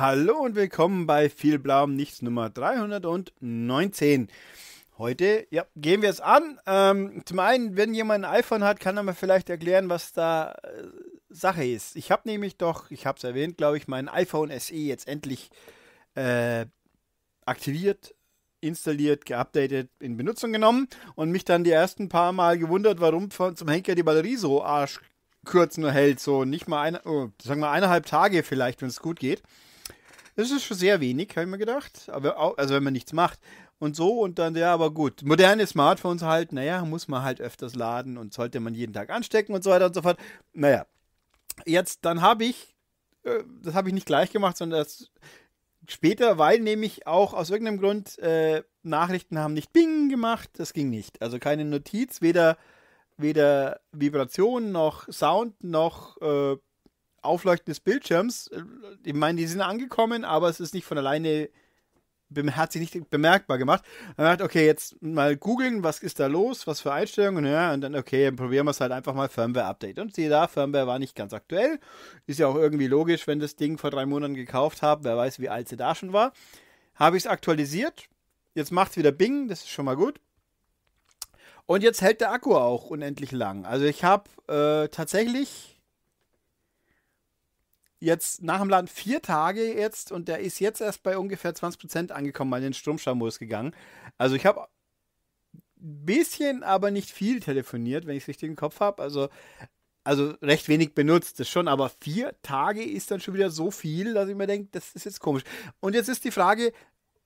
Hallo und willkommen bei viel Blauem Nichts Nummer 319. Heute ja, gehen wir es an. Ähm, zum einen, wenn jemand ein iPhone hat, kann er mir vielleicht erklären, was da äh, Sache ist. Ich habe nämlich doch, ich habe es erwähnt, glaube ich, mein iPhone SE jetzt endlich äh, aktiviert, installiert, geupdatet, in Benutzung genommen und mich dann die ersten paar Mal gewundert, warum von, zum Henker die Batterie so arschkürz nur hält. So nicht mal, eine, oh, sagen wir eineinhalb Tage vielleicht, wenn es gut geht. Das ist schon sehr wenig, habe ich mir gedacht. Aber auch, also wenn man nichts macht. Und so und dann, ja, aber gut. Moderne Smartphones halt, naja, muss man halt öfters laden und sollte man jeden Tag anstecken und so weiter und so fort. Naja. Jetzt, dann habe ich, äh, das habe ich nicht gleich gemacht, sondern das später, weil nämlich auch aus irgendeinem Grund äh, Nachrichten haben nicht Bing gemacht. Das ging nicht. Also keine Notiz, weder, weder Vibration noch Sound noch äh, Aufleuchten des Bildschirms, äh, ich meine, die sind angekommen, aber es ist nicht von alleine, hat sich nicht bemerkbar gemacht. Man sagt, okay, jetzt mal googeln, was ist da los, was für Einstellungen, ja, und dann, okay, dann probieren wir es halt einfach mal Firmware-Update. Und siehe da, Firmware war nicht ganz aktuell. Ist ja auch irgendwie logisch, wenn das Ding vor drei Monaten gekauft habe, wer weiß, wie alt sie da schon war. Habe ich es aktualisiert, jetzt macht es wieder Bing, das ist schon mal gut. Und jetzt hält der Akku auch unendlich lang. Also ich habe äh, tatsächlich jetzt nach dem Laden vier Tage jetzt und der ist jetzt erst bei ungefähr 20% angekommen, bei den Sturmschaumodus gegangen. Also ich habe ein bisschen, aber nicht viel telefoniert, wenn ich es richtig im Kopf habe. Also, also recht wenig benutzt das schon, aber vier Tage ist dann schon wieder so viel, dass ich mir denke, das ist jetzt komisch. Und jetzt ist die Frage,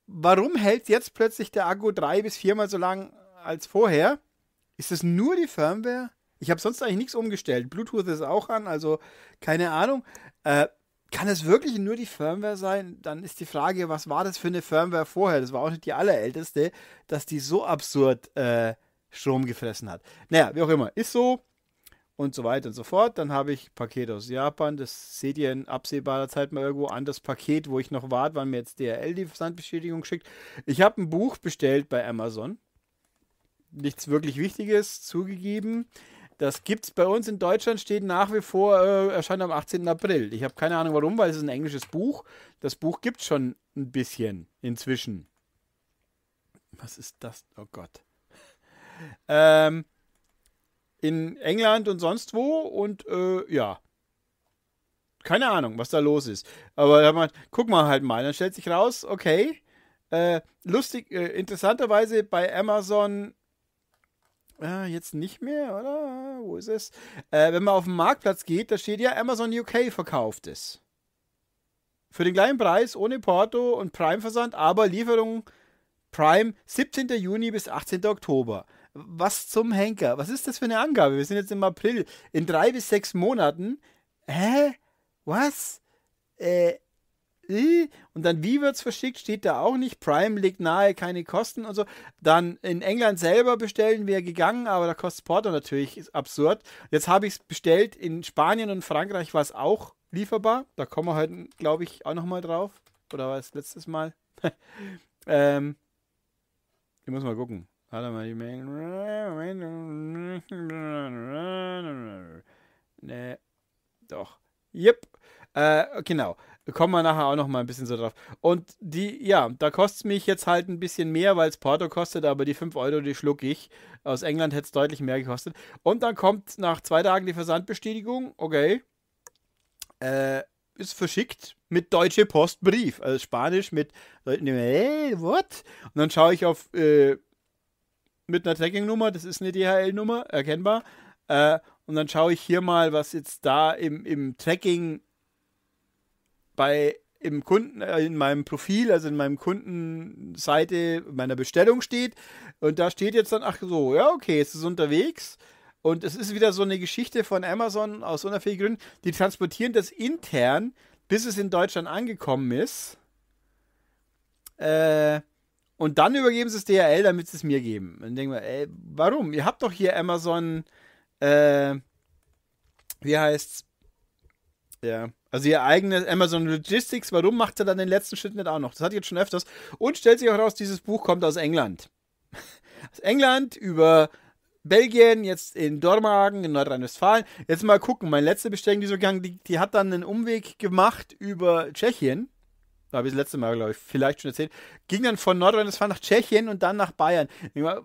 warum hält jetzt plötzlich der Akku drei bis viermal so lang als vorher? Ist das nur die Firmware? Ich habe sonst eigentlich nichts umgestellt. Bluetooth ist auch an, also keine Ahnung. Äh, kann es wirklich nur die Firmware sein? Dann ist die Frage, was war das für eine Firmware vorher? Das war auch nicht die allerälteste, dass die so absurd äh, Strom gefressen hat. Naja, wie auch immer, ist so und so weiter und so fort. Dann habe ich Paket aus Japan, das seht ihr in absehbarer Zeit mal irgendwo an, das Paket, wo ich noch warte, wann mir jetzt DRL die Versandbestätigung schickt. Ich habe ein Buch bestellt bei Amazon. Nichts wirklich Wichtiges, zugegeben. Das gibt es bei uns in Deutschland, steht nach wie vor, äh, erscheint am 18. April. Ich habe keine Ahnung warum, weil es ist ein englisches Buch. Das Buch gibt es schon ein bisschen inzwischen. Was ist das? Oh Gott. Ähm, in England und sonst wo und äh, ja. Keine Ahnung, was da los ist. Aber man, guck mal halt mal. Dann stellt sich raus, okay. Äh, lustig, äh, interessanterweise bei Amazon äh, jetzt nicht mehr, oder? Wo ist es? Äh, wenn man auf den Marktplatz geht, da steht ja Amazon UK verkauft es. Für den gleichen Preis, ohne Porto und Prime-Versand, aber Lieferung Prime 17. Juni bis 18. Oktober. Was zum Henker? Was ist das für eine Angabe? Wir sind jetzt im April. In drei bis sechs Monaten. Hä? Was? Äh, äh, und dann wie wird es verschickt, steht da auch nicht. Prime legt nahe keine Kosten und so. Dann in England selber bestellen wäre gegangen, aber da kostet Porto natürlich ist absurd. Jetzt habe ich es bestellt in Spanien und Frankreich war es auch lieferbar. Da kommen wir heute, glaube ich, auch nochmal drauf. Oder war es letztes Mal? ähm, ich muss mal gucken. Warte mal, die Mail. Ne, doch. Yep. Äh, genau kommen wir nachher auch noch mal ein bisschen so drauf. Und die, ja, da kostet es mich jetzt halt ein bisschen mehr, weil es Porto kostet, aber die 5 Euro, die schluck ich. Aus England hätte es deutlich mehr gekostet. Und dann kommt nach zwei Tagen die Versandbestätigung. Okay. Äh, ist verschickt mit Deutsche Postbrief. Also Spanisch mit Leuten, hey, what? Und dann schaue ich auf, äh, mit einer Tracking-Nummer, das ist eine DHL-Nummer, erkennbar. Äh, und dann schaue ich hier mal, was jetzt da im, im Tracking bei im Kunden, äh, in meinem Profil, also in meinem Kundenseite meiner Bestellung steht. Und da steht jetzt dann, ach so, ja, okay, es ist unterwegs. Und es ist wieder so eine Geschichte von Amazon aus unabhängigen Gründen. Die transportieren das intern, bis es in Deutschland angekommen ist. Äh, und dann übergeben sie es DHL, damit sie es mir geben. Und dann denken wir, ey, warum? Ihr habt doch hier Amazon, äh, wie es? Ja. Also ihr eigenes Amazon Logistics, warum macht er dann den letzten Schritt nicht auch noch? Das hat jetzt schon öfters. Und stellt sich auch raus, dieses Buch kommt aus England. Aus England über Belgien, jetzt in Dormagen, in Nordrhein-Westfalen. Jetzt mal gucken, meine letzte Bestellung, die so gegangen, die, die hat dann einen Umweg gemacht über Tschechien. Da habe ich das letzte Mal, glaube ich, vielleicht schon erzählt. Ging dann von Nordrhein-Westfalen nach Tschechien und dann nach Bayern.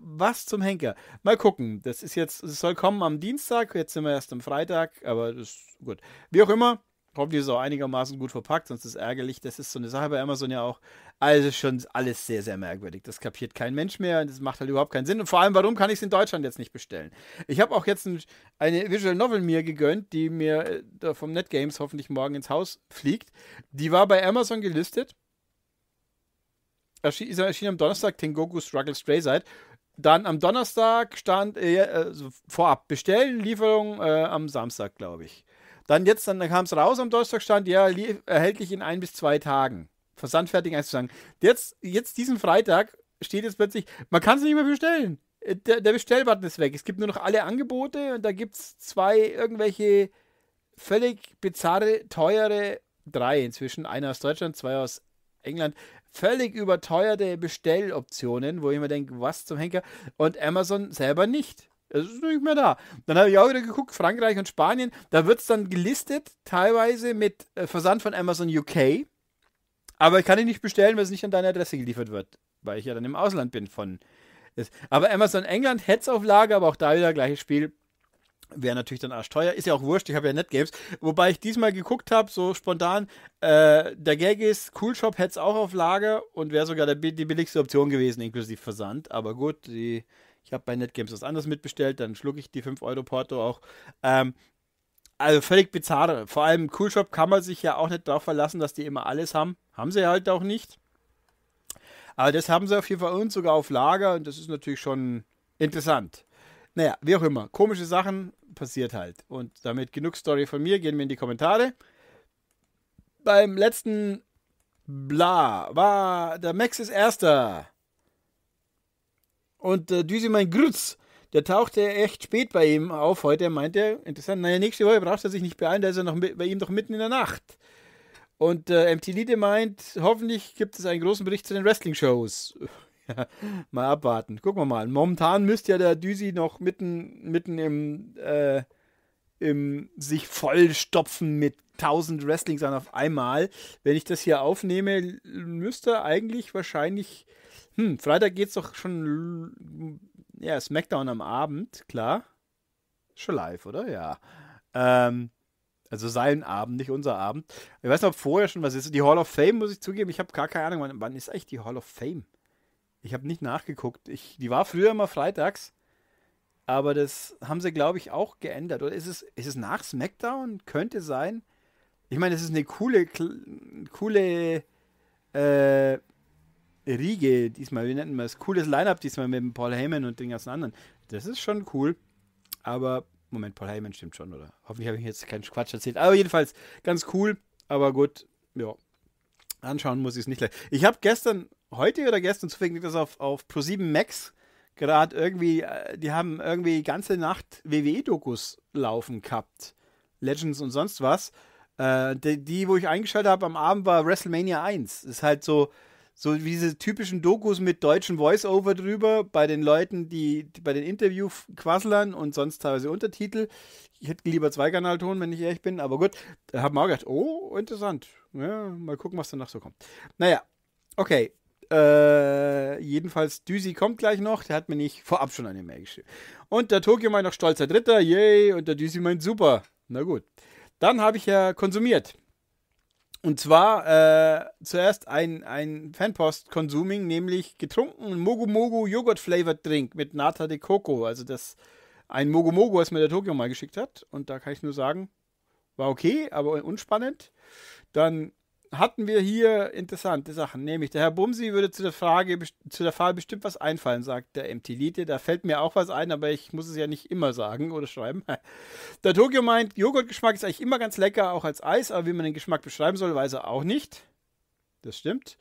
Was zum Henker? Mal gucken. Das ist jetzt, es soll kommen am Dienstag. Jetzt sind wir erst am Freitag, aber das ist gut. Wie auch immer, hoffentlich ist es auch einigermaßen gut verpackt, sonst ist es ärgerlich. Das ist so eine Sache bei Amazon ja auch. Also schon alles sehr, sehr merkwürdig. Das kapiert kein Mensch mehr und das macht halt überhaupt keinen Sinn. Und vor allem, warum kann ich es in Deutschland jetzt nicht bestellen? Ich habe auch jetzt ein, eine Visual Novel mir gegönnt, die mir äh, vom NetGames hoffentlich morgen ins Haus fliegt. Die war bei Amazon gelistet. Erschien, erschienen am Donnerstag Tengoku Struggle Stray Side. Dann am Donnerstag stand äh, also vorab bestellen, Lieferung äh, am Samstag, glaube ich. Dann jetzt, dann kam es raus am Donnerstag, stand ja, erhältlich in ein bis zwei Tagen. Versandfertig einzusagen. Jetzt, jetzt diesen Freitag steht jetzt plötzlich, man kann es nicht mehr bestellen. Äh, der, der Bestellbutton ist weg. Es gibt nur noch alle Angebote und da gibt es zwei irgendwelche völlig bizarre, teure, drei inzwischen, einer aus Deutschland, zwei aus England, völlig überteuerte Bestelloptionen, wo ich mir denke, was zum Henker? Und Amazon selber nicht. Es ist nicht mehr da. Dann habe ich auch wieder geguckt, Frankreich und Spanien. Da wird es dann gelistet, teilweise mit äh, Versand von Amazon UK. Aber ich kann ihn nicht bestellen, weil es nicht an deine Adresse geliefert wird, weil ich ja dann im Ausland bin von. Aber Amazon England hätte es auf Lager, aber auch da wieder gleiches Spiel. Wäre natürlich dann arschteuer. Ist ja auch wurscht, ich habe ja Netgames. Wobei ich diesmal geguckt habe, so spontan, äh, der Gag ist, Coolshop Shop hätte es auch auf Lager und wäre sogar der, die billigste Option gewesen, inklusive Versand. Aber gut, die ich habe bei NetGames was anderes mitbestellt, dann schlucke ich die 5 Euro Porto auch. Ähm, also völlig bizarre. Vor allem Coolshop kann man sich ja auch nicht darauf verlassen, dass die immer alles haben. Haben sie halt auch nicht. Aber das haben sie auf jeden Fall uns sogar auf Lager und das ist natürlich schon interessant. Naja, wie auch immer. Komische Sachen passiert halt. Und damit genug Story von mir. Gehen wir in die Kommentare. Beim letzten Bla war der Max ist erster. Und äh, Düsemann Grütz, der tauchte echt spät bei ihm auf heute. Er meinte, interessant, naja, nächste Woche braucht er sich nicht beeilen, da ist er noch bei ihm doch mitten in der Nacht. Und äh, MT Lide meint, hoffentlich gibt es einen großen Bericht zu den Wrestling-Shows. ja, mal abwarten. Gucken wir mal. Momentan müsste ja der Düsi noch mitten, mitten im, äh, im sich vollstopfen mit 1000 Wrestlings an auf einmal. Wenn ich das hier aufnehme, müsste eigentlich wahrscheinlich hm, Freitag geht's doch schon. Ja, SmackDown am Abend, klar. Schon live, oder? Ja. Ähm, also sein Abend, nicht unser Abend. Ich weiß noch vorher schon, was ist. Die Hall of Fame, muss ich zugeben. Ich habe gar keine Ahnung, wann, wann ist eigentlich die Hall of Fame? Ich habe nicht nachgeguckt. Ich, die war früher immer freitags. Aber das haben sie, glaube ich, auch geändert. Oder ist es, ist es nach SmackDown? Könnte sein. Ich meine, es ist eine coole, coole äh, Riege diesmal, wie nennen wir es? Cooles Line-Up diesmal mit Paul Heyman und den ganzen anderen. Das ist schon cool. Aber, Moment, Paul Heyman stimmt schon, oder? Hoffentlich habe ich jetzt keinen Quatsch erzählt. Aber jedenfalls ganz cool. Aber gut, ja. Anschauen muss ich es nicht gleich. Ich habe gestern, heute oder gestern, zufällig liegt das auf, auf Pro7 Max gerade irgendwie, äh, die haben irgendwie ganze Nacht WWE-Dokus laufen gehabt. Legends und sonst was. Äh, die, die, wo ich eingeschaltet habe am Abend, war WrestleMania 1. Ist halt so, so wie diese typischen Dokus mit deutschen Voice-Over drüber, bei den Leuten, die, die bei den Interview-Quasslern und sonst teilweise Untertitel. Ich hätte lieber zwei Zweikanalton, wenn ich ehrlich bin, aber gut, da haben wir auch gedacht, oh, interessant. Ja, mal gucken, was danach so kommt. Naja, okay. Äh, jedenfalls, Düsi kommt gleich noch, der hat mir nicht vorab schon eine Mail geschrieben. Und der Tokio meint noch stolzer Dritter, yay, und der Düsi meint super. Na gut. Dann habe ich ja konsumiert. Und zwar äh, zuerst ein, ein Fanpost-Consuming, nämlich getrunken Mogu Mogu Joghurt-Flavored Drink mit Nata de Coco. Also das ein Mogu Mogu, was mir der Tokio mal geschickt hat. Und da kann ich nur sagen, war okay, aber unspannend. Dann hatten wir hier interessante Sachen. Nämlich, der Herr Bumsi würde zu der Frage, zu der Frage bestimmt was einfallen, sagt der MT Lite. Da fällt mir auch was ein, aber ich muss es ja nicht immer sagen oder schreiben. Der Tokio meint, Joghurtgeschmack ist eigentlich immer ganz lecker, auch als Eis, aber wie man den Geschmack beschreiben soll, weiß er auch nicht. Das stimmt.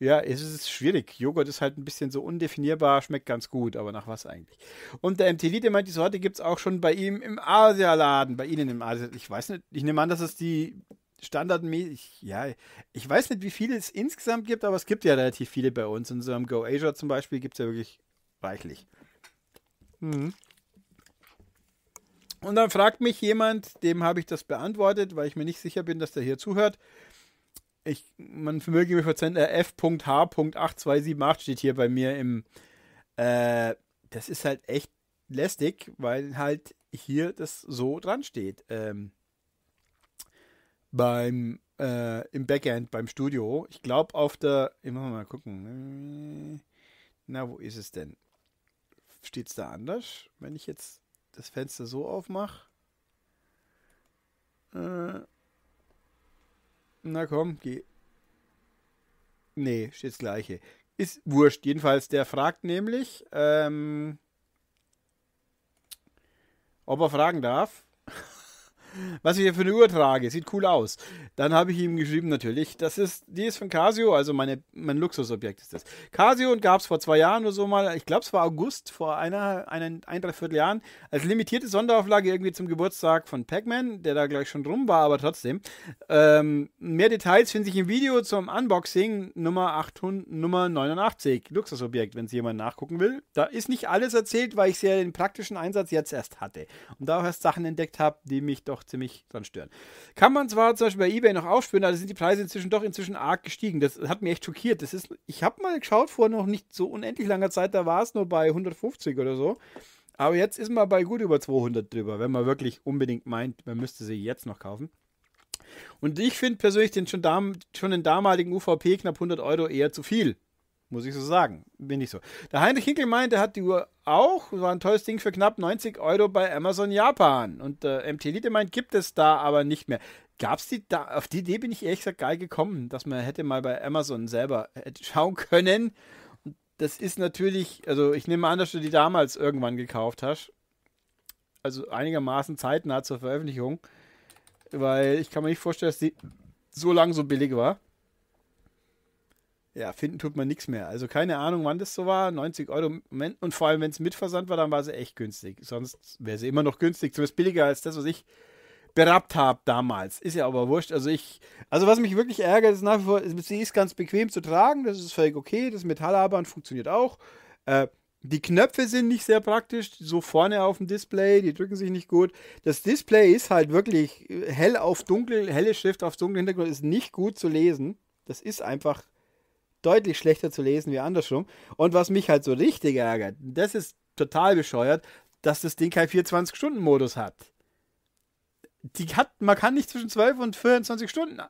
Ja, es ist schwierig. Joghurt ist halt ein bisschen so undefinierbar, schmeckt ganz gut, aber nach was eigentlich? Und der MT Lite meint, die Sorte gibt es auch schon bei ihm im Asialaden, bei Ihnen im Asialaden. Ich weiß nicht, ich nehme an, dass es die standardmäßig, ja, ich weiß nicht, wie viele es insgesamt gibt, aber es gibt ja relativ viele bei uns. In so einem Go Asia zum Beispiel gibt es ja wirklich reichlich. Mhm. Und dann fragt mich jemand, dem habe ich das beantwortet, weil ich mir nicht sicher bin, dass der hier zuhört. Ich, man vermöge mich verzeihen, äh, F.H.8278 steht hier bei mir im. Äh, das ist halt echt lästig, weil halt hier das so dran steht. Ähm, beim äh, im Backend, beim Studio. Ich glaube auf der, immer mal gucken. Na, wo ist es denn? Steht es da anders, wenn ich jetzt das Fenster so aufmache? Äh, na komm, geh. Nee, steht das gleiche. Ist wurscht. Jedenfalls, der fragt nämlich, ähm, ob er fragen darf, was ich hier für eine Uhr trage. Sieht cool aus. Dann habe ich ihm geschrieben, natürlich, das ist, die ist von Casio, also meine, mein Luxusobjekt ist das. Casio und gab es vor zwei Jahren oder so mal, ich glaube es war August, vor einer, einen, ein, dreiviertel Jahren, als limitierte Sonderauflage irgendwie zum Geburtstag von Pac-Man, der da gleich schon rum war, aber trotzdem. Ähm, mehr Details finden sich im Video zum Unboxing Nummer 800, Nummer 89, Luxusobjekt, wenn es jemand nachgucken will. Da ist nicht alles erzählt, weil ich sehr den praktischen Einsatz jetzt erst hatte und da auch erst Sachen entdeckt habe, die mich doch ziemlich dran stören. Kann man zwar zum Beispiel bei eBay noch aufspüren, aber sind die Preise inzwischen doch inzwischen arg gestiegen. Das hat mich echt schockiert. Das ist, ich habe mal geschaut vor noch nicht so unendlich langer Zeit, da war es nur bei 150 oder so. Aber jetzt ist man bei gut über 200 drüber, wenn man wirklich unbedingt meint, man müsste sie jetzt noch kaufen. Und ich finde persönlich den schon, schon den damaligen UVP knapp 100 Euro eher zu viel. Muss ich so sagen. Bin ich so. Der Heinrich Hinkel meinte, er hat die Uhr auch. War ein tolles Ding für knapp 90 Euro bei Amazon Japan. Und äh, MT Elite meint, gibt es da aber nicht mehr. Gab es die da? Auf die Idee bin ich ehrlich gesagt geil gekommen, dass man hätte mal bei Amazon selber schauen können. Und das ist natürlich, also ich nehme an, dass du die damals irgendwann gekauft hast. Also einigermaßen zeitnah zur Veröffentlichung. Weil ich kann mir nicht vorstellen, dass die so lange so billig war. Ja, finden tut man nichts mehr. Also keine Ahnung, wann das so war. 90 Euro. Und vor allem, wenn es mit Versand war, dann war sie echt günstig. Sonst wäre sie immer noch günstig. Zumindest billiger als das, was ich berappt habe damals. Ist ja aber wurscht. Also ich, also was mich wirklich ärgert, ist nach wie vor, sie ist ganz bequem zu tragen. Das ist völlig okay. Das Metallarband funktioniert auch. Äh, die Knöpfe sind nicht sehr praktisch, so vorne auf dem Display, die drücken sich nicht gut. Das Display ist halt wirklich hell auf dunkel, helle Schrift auf dunklem Hintergrund ist nicht gut zu lesen. Das ist einfach deutlich schlechter zu lesen wie andersrum. Und was mich halt so richtig ärgert, das ist total bescheuert, dass das Ding keinen 24-Stunden-Modus hat. Die hat. Man kann nicht zwischen 12 und 24 Stunden äh,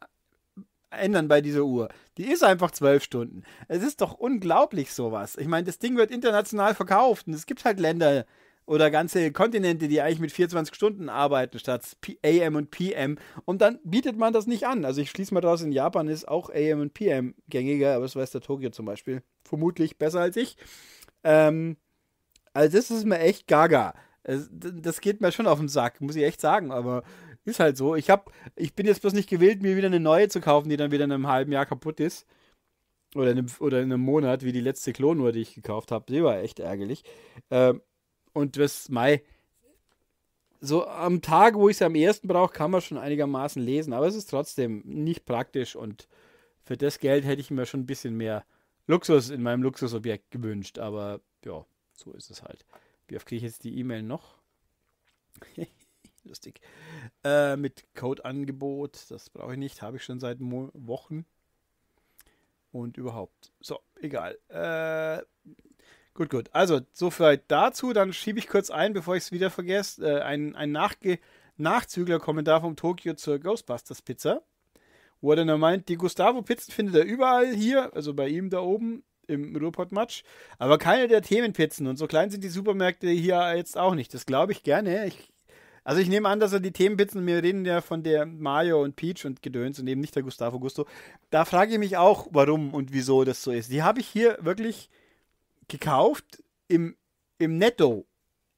ändern bei dieser Uhr. Die ist einfach 12 Stunden. Es ist doch unglaublich sowas. Ich meine, das Ding wird international verkauft und es gibt halt Länder, oder ganze Kontinente, die eigentlich mit 24 Stunden arbeiten statt AM und PM. Und dann bietet man das nicht an. Also ich schließe mal draus, in Japan ist auch AM und PM gängiger, aber das weiß der Tokio zum Beispiel vermutlich besser als ich. Ähm, also das ist mir echt gaga. Das geht mir schon auf den Sack, muss ich echt sagen, aber ist halt so. Ich, hab, ich bin jetzt bloß nicht gewillt, mir wieder eine neue zu kaufen, die dann wieder in einem halben Jahr kaputt ist. Oder in einem, oder in einem Monat, wie die letzte Klonuhr, die ich gekauft habe. Die war echt ärgerlich. Ähm, und das Mai, so am Tag, wo ich es am ersten brauche, kann man schon einigermaßen lesen, aber es ist trotzdem nicht praktisch und für das Geld hätte ich mir schon ein bisschen mehr Luxus in meinem Luxusobjekt gewünscht, aber ja, so ist es halt. Wie oft kriege ich jetzt die E-Mail noch? Lustig. Äh, mit Code-Angebot, das brauche ich nicht, habe ich schon seit Mo Wochen. Und überhaupt. So, egal. Äh, Gut, gut. Also, so vielleicht dazu. Dann schiebe ich kurz ein, bevor ich es wieder vergesse, äh, ein, ein Nachge Nachzügler-Kommentar vom Tokio zur Ghostbusters Pizza. Wo er dann meint, die Gustavo-Pizzen findet er überall hier, also bei ihm da oben im Ruhrpott-Matsch, aber keine der Themenpizzen. Und so klein sind die Supermärkte hier jetzt auch nicht. Das glaube ich gerne. Ich, also ich nehme an, dass er die Themenpizzen, wir reden ja von der Mayo und Peach und Gedöns und eben nicht der Gustavo Gusto. Da frage ich mich auch, warum und wieso das so ist. Die habe ich hier wirklich gekauft im, im Netto,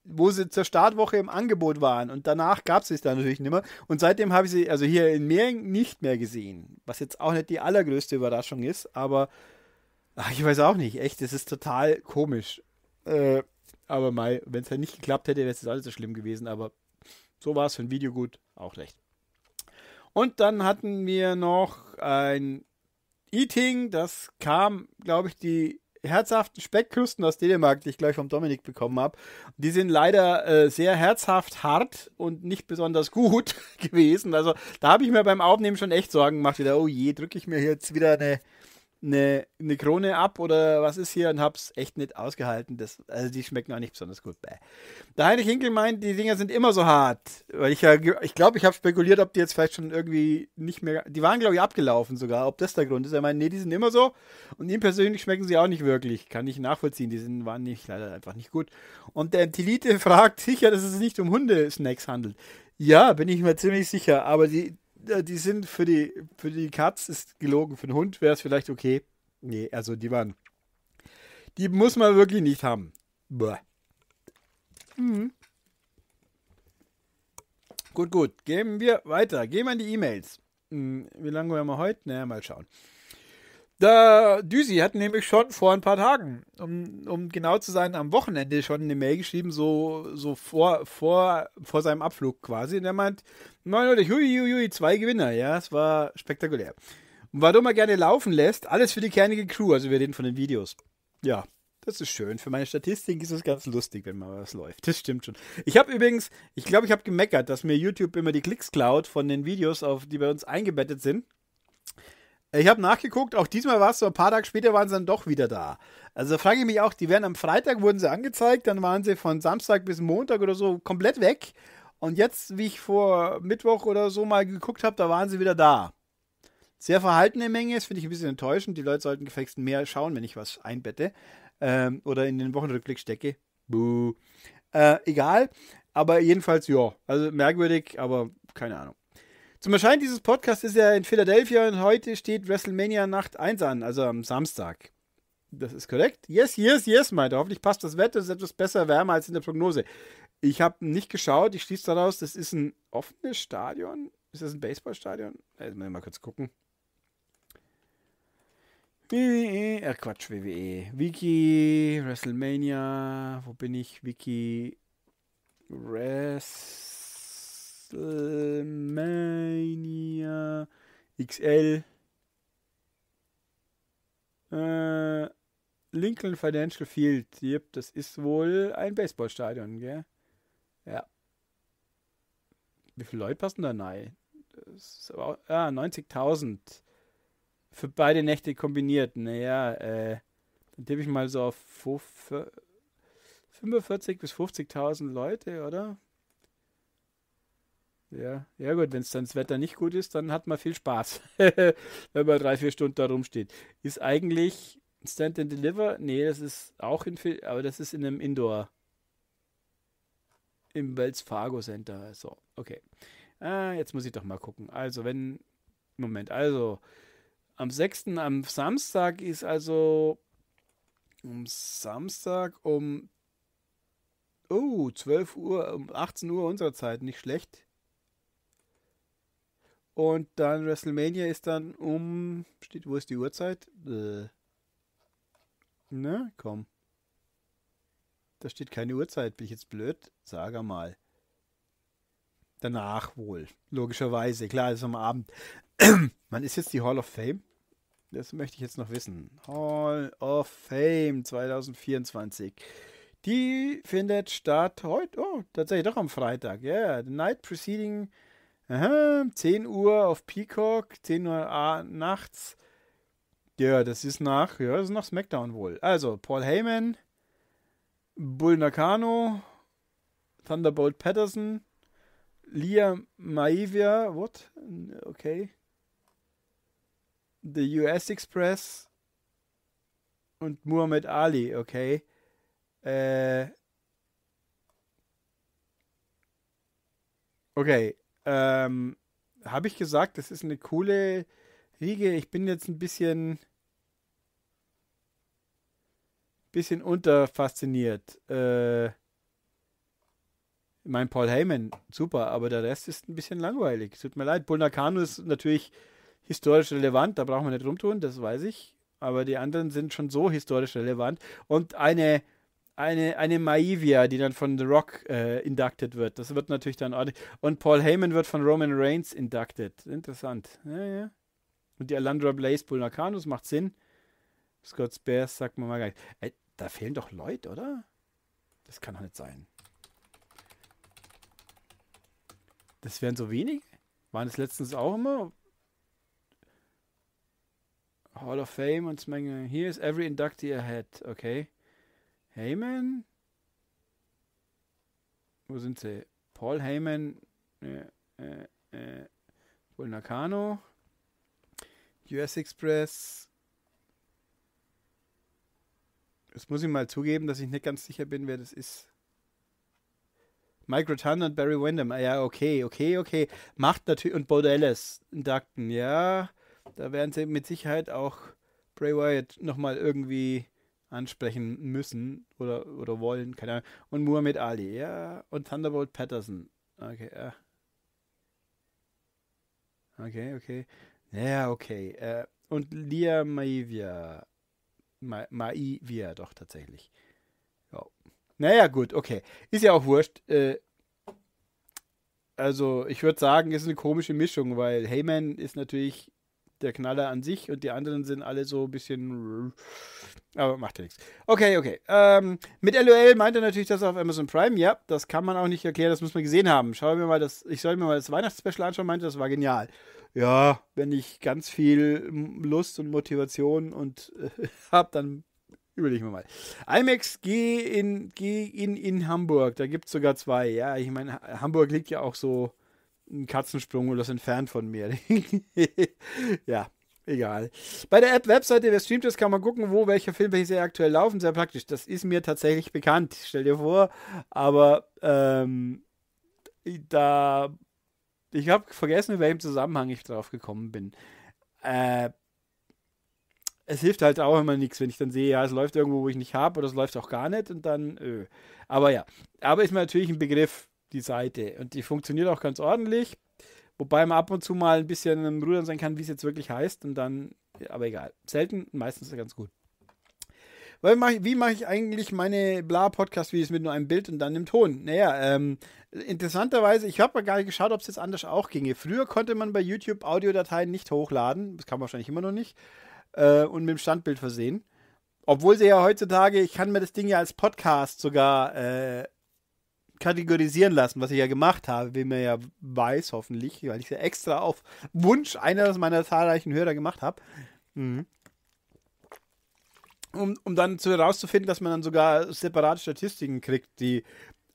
wo sie zur Startwoche im Angebot waren. Und danach gab es es dann natürlich nicht mehr. Und seitdem habe ich sie, also hier in Mering, nicht mehr gesehen. Was jetzt auch nicht die allergrößte Überraschung ist, aber ach, ich weiß auch nicht. Echt, das ist total komisch. Äh, aber mal, wenn es ja halt nicht geklappt hätte, wäre es alles so schlimm gewesen. Aber so war es für ein Video gut. Auch recht. Und dann hatten wir noch ein Eating, das kam, glaube ich, die herzhaften Speckküsten aus Dänemark, die ich gleich vom Dominik bekommen habe. Die sind leider äh, sehr herzhaft hart und nicht besonders gut gewesen. Also da habe ich mir beim Aufnehmen schon echt Sorgen gemacht. Wieder, oh je, drücke ich mir jetzt wieder eine eine, eine Krone ab oder was ist hier und hab's echt nicht ausgehalten. Das, also die schmecken auch nicht besonders gut. Bäh. Der Heinrich Hinkel meint, die Dinger sind immer so hart. Weil ich ja, ich glaube, ich habe spekuliert, ob die jetzt vielleicht schon irgendwie nicht mehr. Die waren, glaube ich, abgelaufen sogar, ob das der Grund ist. Er meint, nee, die sind immer so. Und ihm persönlich schmecken sie auch nicht wirklich. Kann ich nachvollziehen. Die sind, waren nicht, leider einfach nicht gut. Und der Tilite fragt sicher, dass es nicht um Hundesnacks handelt. Ja, bin ich mir ziemlich sicher. Aber die, äh, die sind für die, für die Katz ist gelogen, für den Hund wäre es vielleicht okay. Nee, also die waren. Die muss man wirklich nicht haben. Bäh. Mhm. Gut, gut. Gehen wir weiter. Gehen wir an die E-Mails. Hm, wie lange haben wir heute? Naja, mal schauen. Da Düsi hat nämlich schon vor ein paar Tagen, um, um genau zu sein, am Wochenende schon eine Mail geschrieben, so, so vor, vor, vor seinem Abflug quasi. Und er meint, mein Leute, hui, hui, hui, zwei Gewinner. Ja, es war spektakulär. Und warum er gerne laufen lässt, alles für die kernige Crew. Also wir reden von den Videos. Ja, das ist schön. Für meine Statistik ist es ganz lustig, wenn mal was läuft. Das stimmt schon. Ich habe übrigens, ich glaube, ich habe gemeckert, dass mir YouTube immer die Klicks klaut von den Videos, auf, die bei uns eingebettet sind. Äh, ich habe nachgeguckt, auch diesmal war es so ein paar Tage später, waren sie dann doch wieder da. Also frage ich mich auch, die werden am Freitag, wurden sie angezeigt, dann waren sie von Samstag bis Montag oder so komplett weg. Und jetzt, wie ich vor Mittwoch oder so mal geguckt habe, da waren sie wieder da. Sehr verhaltene Menge, das finde ich ein bisschen enttäuschend. Die Leute sollten gefälligst mehr schauen, wenn ich was einbette ähm, oder in den Wochenrückblick stecke. Buh. Äh, egal, aber jedenfalls, ja. Also merkwürdig, aber keine Ahnung. Zum Erscheinen dieses Podcasts ist er in Philadelphia und heute steht WrestleMania Nacht 1 an, also am Samstag. Das ist korrekt. Yes, yes, yes, meinte. Hoffentlich passt das Wetter, es ist etwas besser wärmer als in der Prognose. Ich habe nicht geschaut, ich schließe daraus, das ist ein offenes Stadion. Ist das ein Baseballstadion? Jetzt mal kurz gucken. WWE, äh Quatsch, WWE. Wiki, WrestleMania, wo bin ich? Wiki, Wrestling. WrestleMania XL. Äh, Lincoln Financial Field. Yep, das ist wohl ein Baseballstadion, gell? Ja. Wie viele Leute passen da rein? ah, 90.000. Für beide Nächte kombiniert. Naja, äh, dann tippe ich mal so auf 45.000 bis 50.000 Leute, oder? Ja, ja gut, wenn es dann das Wetter nicht gut ist, dann hat man viel Spaß, wenn man drei, vier Stunden da rumsteht. Ist eigentlich Stand and Deliver? Nee, das ist auch in, aber das ist in einem Indoor. Im Wells Fargo Center. So, okay. Ah, jetzt muss ich doch mal gucken. Also, wenn, Moment, also, am 6. am Samstag ist also, um Samstag um, oh, 12 Uhr, um 18 Uhr unserer Zeit, nicht schlecht. Und dann WrestleMania ist dann um. Steht, wo ist die Uhrzeit? Bäh. Na, ne, komm. Da steht keine Uhrzeit. Bin ich jetzt blöd? Sag mal. Danach wohl. Logischerweise. Klar, ist am Abend. Wann ist jetzt die Hall of Fame? Das möchte ich jetzt noch wissen. Hall of Fame 2024. Die findet statt heute. Oh, tatsächlich doch am Freitag. Ja, yeah. the night preceding aha, 10 Uhr auf Peacock, 10 Uhr nachts. Ja, das ist nach, ja, das ist nach SmackDown wohl. Also, Paul Heyman, Bull Nakano, Thunderbolt Patterson, Lia Maivia, what? Okay. The US Express und Muhammad Ali, okay. Äh. Okay. Ähm, Habe ich gesagt, das ist eine coole Riege. Ich bin jetzt ein bisschen, bisschen unterfasziniert. Äh, mein Paul Heyman, super, aber der Rest ist ein bisschen langweilig. Tut mir leid. Bulnakano ist natürlich historisch relevant, da brauchen wir nicht rumtun, das weiß ich. Aber die anderen sind schon so historisch relevant. Und eine eine, eine Maivia, die dann von The Rock äh, inducted wird. Das wird natürlich dann ordentlich. Und Paul Heyman wird von Roman Reigns inducted. Interessant. Ja, ja. Und die Alandra Blaze Bulnacanus macht Sinn. Scott Spears sagt man mal gar nicht. Ey, da fehlen doch Leute, oder? Das kann doch nicht sein. Das wären so wenig? Waren es letztens auch immer? Hall of Fame und Menge. Here is every inductee ahead. Okay. Heyman? Wo sind sie? Paul Heyman, äh, äh, äh, Paul Nakano, US Express. Jetzt muss ich mal zugeben, dass ich nicht ganz sicher bin, wer das ist. Mike Rotund und Barry Windham. Ah, ja, okay, okay, okay. Macht natürlich. Und Bo Dallas. Dachten, ja, da werden sie mit Sicherheit auch Bray Wyatt nochmal irgendwie ansprechen müssen oder, oder wollen, keine Ahnung. Und Muhammad Ali, ja. Und Thunderbolt Patterson. Okay, ja. Äh. Okay, okay. Ja, okay. Äh, und Lia Maivia. Ma Maivia, doch, tatsächlich. Ja. Naja, gut, okay. Ist ja auch wurscht. Äh, also, ich würde sagen, ist eine komische Mischung, weil Heyman ist natürlich der Knaller an sich und die anderen sind alle so ein bisschen. Aber macht ja nichts. Okay, okay. Ähm, mit LOL meint er natürlich das auf Amazon Prime. Ja, das kann man auch nicht erklären, das muss man gesehen haben. Schau mir mal das, ich soll mir mal das Weihnachtsspecial anschauen, meinte, das war genial. Ja, wenn ich ganz viel Lust und Motivation und äh, habe, dann überlege ich mir mal. IMAX geh in, G in, in Hamburg, da gibt es sogar zwei. Ja, ich meine, Hamburg liegt ja auch so ein Katzensprung oder das entfernt von mir. ja, egal. Bei der App-Webseite, wer streamt ist, kann man gucken, wo welche Filme welche sehr aktuell laufen. Sehr praktisch. Das ist mir tatsächlich bekannt, stell dir vor. Aber ähm, da. Ich habe vergessen, in welchem Zusammenhang ich drauf gekommen bin. Äh, es hilft halt auch immer nichts, wenn ich dann sehe, ja, es läuft irgendwo, wo ich nicht habe, oder es läuft auch gar nicht und dann, öh. Aber ja, aber ist mir natürlich ein Begriff, die Seite. Und die funktioniert auch ganz ordentlich. Wobei man ab und zu mal ein bisschen im Rudern sein kann, wie es jetzt wirklich heißt. Und dann, aber egal. Selten, meistens ganz gut. Weil mach, wie mache ich eigentlich meine Bla-Podcast-Videos mit nur einem Bild und dann im Ton? Naja, ähm, interessanterweise, ich habe mal gar nicht geschaut, ob es jetzt anders auch ginge. Früher konnte man bei YouTube Audiodateien nicht hochladen. Das kann man wahrscheinlich immer noch nicht. Äh, und mit dem Standbild versehen. Obwohl sie ja heutzutage, ich kann mir das Ding ja als Podcast sogar äh, kategorisieren lassen, was ich ja gemacht habe, wie man ja weiß, hoffentlich, weil ich es ja extra auf Wunsch eines meiner zahlreichen Hörer gemacht habe. Mhm. Um, um dann zu, herauszufinden, dass man dann sogar separate Statistiken kriegt, die,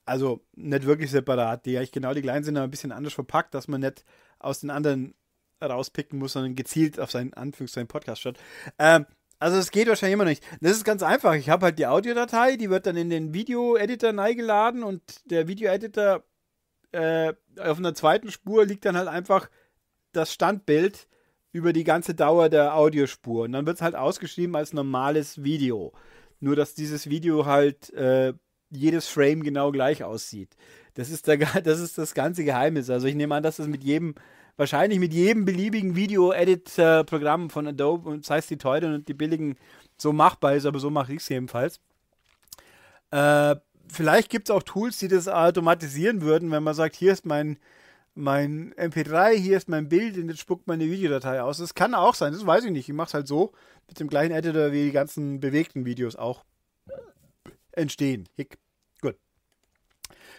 also nicht wirklich separat, die eigentlich genau die gleichen sind, aber ein bisschen anders verpackt, dass man nicht aus den anderen rauspicken muss, sondern gezielt auf seinen Anführungszeichen Podcast schaut. Ähm, also es geht wahrscheinlich immer nicht. Das ist ganz einfach. Ich habe halt die Audiodatei, die wird dann in den Video-Editor geladen und der Video-Editor äh, auf einer zweiten Spur liegt dann halt einfach das Standbild über die ganze Dauer der Audiospur. Und dann wird es halt ausgeschrieben als normales Video. Nur dass dieses Video halt äh, jedes Frame genau gleich aussieht. Das ist, der, das ist das ganze Geheimnis. Also ich nehme an, dass das mit jedem wahrscheinlich mit jedem beliebigen Video-Edit-Programm von Adobe, und das heißt die teuren und die billigen, so machbar ist, aber so mache ich es jedenfalls. Äh, vielleicht gibt es auch Tools, die das automatisieren würden, wenn man sagt, hier ist mein, mein MP3, hier ist mein Bild und jetzt spuckt meine Videodatei aus. Das kann auch sein, das weiß ich nicht. Ich mache es halt so mit dem gleichen Editor wie die ganzen bewegten Videos auch entstehen. Hick.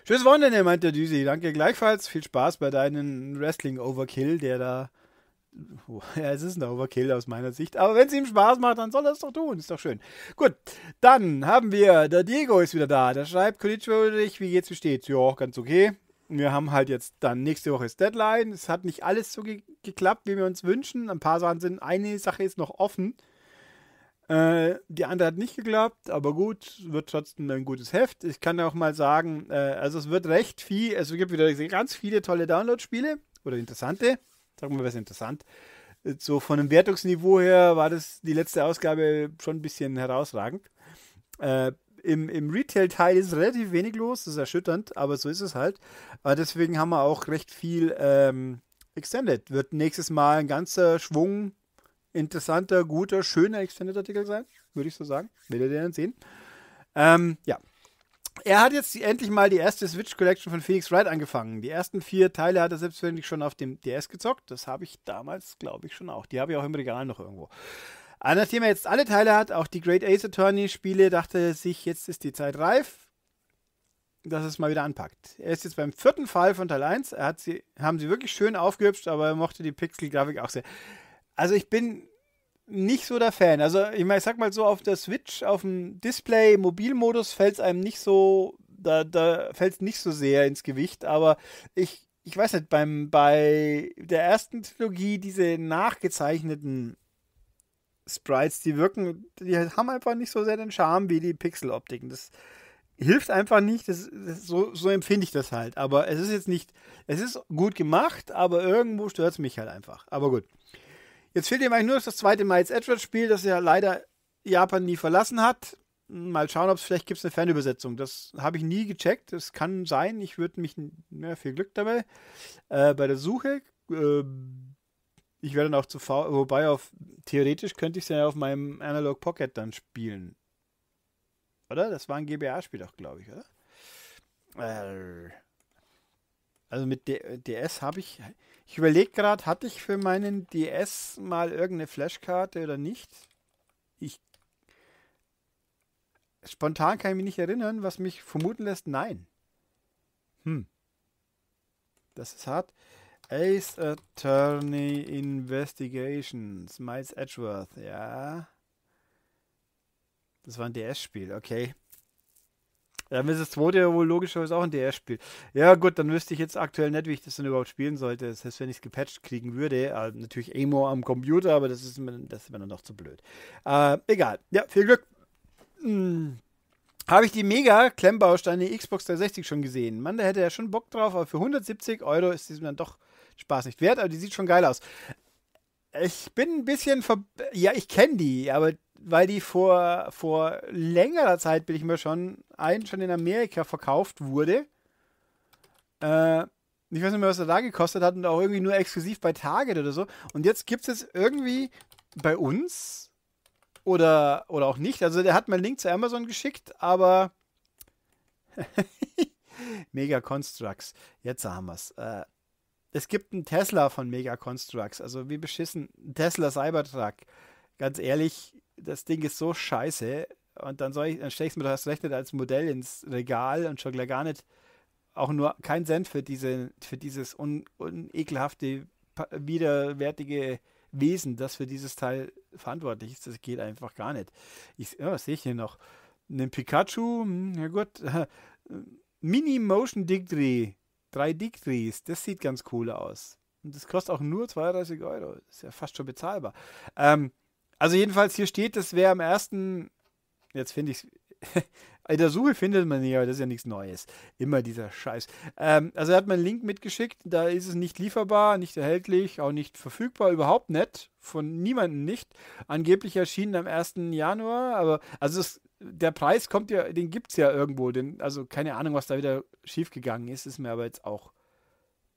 Schönes Wochenende, meinte Düsi. Danke gleichfalls. Viel Spaß bei deinem Wrestling-Overkill, der da. ja, es ist ein Overkill aus meiner Sicht. Aber wenn es ihm Spaß macht, dann soll er es doch tun. Ist doch schön. Gut, dann haben wir, der Diego ist wieder da. Der schreibt, Kulitschwo, wie geht's, wie steht's? Ja, ganz okay. Wir haben halt jetzt dann nächste Woche ist Deadline. Es hat nicht alles so ge geklappt, wie wir uns wünschen. Ein paar Sachen sind, eine Sache ist noch offen. Äh, die andere hat nicht geglaubt, aber gut, wird trotzdem ein gutes Heft. Ich kann auch mal sagen, äh, also es wird recht viel, es gibt wieder ganz viele tolle Download-Spiele oder interessante, sagen wir mal, was interessant. Äh, so von dem Wertungsniveau her war das die letzte Ausgabe schon ein bisschen herausragend. Äh, im, im Retail-Teil ist relativ wenig los, das ist erschütternd, aber so ist es halt. Aber deswegen haben wir auch recht viel ähm, Extended. Wird nächstes Mal ein ganzer Schwung interessanter, guter, schöner Extended-Artikel sein, würde ich so sagen. Werdet ihr dann sehen. Ähm, ja. Er hat jetzt endlich mal die erste Switch Collection von Phoenix Wright angefangen. Die ersten vier Teile hat er selbstverständlich schon auf dem DS gezockt. Das habe ich damals, glaube ich, schon auch. Die habe ich auch im Regal noch irgendwo. Aber nachdem er jetzt alle Teile hat, auch die Great Ace Attorney Spiele, dachte er sich, jetzt ist die Zeit reif, dass es mal wieder anpackt. Er ist jetzt beim vierten Fall von Teil 1. Er hat sie, haben sie wirklich schön aufgehübscht, aber er mochte die Pixel-Grafik auch sehr also ich bin nicht so der Fan. Also ich meine, ich sag mal so, auf der Switch, auf dem Display, Mobilmodus fällt es einem nicht so, da, da fällt es nicht so sehr ins Gewicht, aber ich, ich weiß nicht, beim, bei der ersten Trilogie, diese nachgezeichneten Sprites, die wirken, die haben einfach nicht so sehr den Charme wie die Pixeloptiken. Das hilft einfach nicht, das, das, so, so empfinde ich das halt. Aber es ist jetzt nicht, es ist gut gemacht, aber irgendwo stört es mich halt einfach. Aber gut. Jetzt fehlt ihm eigentlich nur noch das zweite Miles Edwards-Spiel, das ja leider Japan nie verlassen hat. Mal schauen, ob es vielleicht gibt es eine Fernübersetzung. Das habe ich nie gecheckt. Das kann sein. Ich würde mich ja, viel Glück dabei äh, bei der Suche. Äh, ich werde dann auch zu faul, wobei auf theoretisch könnte ich es ja auf meinem Analog Pocket dann spielen. Oder? Das war ein GBA-Spiel auch, glaube ich, oder? Äh, also mit D DS habe ich. Ich überlege gerade, hatte ich für meinen DS mal irgendeine Flashkarte oder nicht? Ich. Spontan kann ich mich nicht erinnern, was mich vermuten lässt, nein. Hm. Das ist hart. Ace Attorney Investigations. Miles Edgeworth, ja. Das war ein DS-Spiel, okay. Dann ist das zweite ja wohl logischerweise auch ein DR-Spiel. Ja, gut, dann wüsste ich jetzt aktuell nicht, wie ich das denn überhaupt spielen sollte. Das heißt, wenn ich es gepatcht kriegen würde, also natürlich Amo am Computer, aber das ist mir, das ist mir dann noch zu blöd. Äh, egal. Ja, viel Glück. Hm. Habe ich die mega Klemmbausteine Xbox 360 schon gesehen? Mann, da hätte er ja schon Bock drauf, aber für 170 Euro ist die dann doch Spaß nicht wert, aber die sieht schon geil aus. Ich bin ein bisschen ver. Ja, ich kenne die, aber weil die vor, vor längerer Zeit, bin ich mir schon ein, schon in Amerika verkauft wurde. Äh, ich weiß nicht mehr, was er da gekostet hat und auch irgendwie nur exklusiv bei Target oder so. Und jetzt gibt es es irgendwie bei uns oder, oder auch nicht. Also der hat meinen Link zu Amazon geschickt, aber Mega Constructs. Jetzt haben wir es. Äh, es gibt einen Tesla von Mega Constructs. Also wie beschissen. Tesla Cybertruck. Ganz ehrlich, das Ding ist so scheiße und dann, soll ich, dann stelle ich es mir doch erst recht nicht als Modell ins Regal und schon gar nicht auch nur kein Cent für, diese, für dieses un, unekelhafte, widerwärtige Wesen, das für dieses Teil verantwortlich ist. Das geht einfach gar nicht. Ich, ja, was sehe ich hier noch? Einen Pikachu, hm, ja gut. Mini Motion Digtree. Drei Digtrees. Das sieht ganz cool aus. Und das kostet auch nur 32 Euro. Ist ja fast schon bezahlbar. Ähm, also jedenfalls hier steht, das wäre am ersten, jetzt finde ich es, in der Suche findet man ja, aber das ist ja nichts Neues. Immer dieser Scheiß. Ähm, also er hat mir einen Link mitgeschickt, da ist es nicht lieferbar, nicht erhältlich, auch nicht verfügbar, überhaupt nicht, von niemandem nicht. Angeblich erschienen am 1. Januar, aber also es, der Preis kommt ja, den gibt es ja irgendwo, den, also keine Ahnung, was da wieder schiefgegangen ist, ist mir aber jetzt auch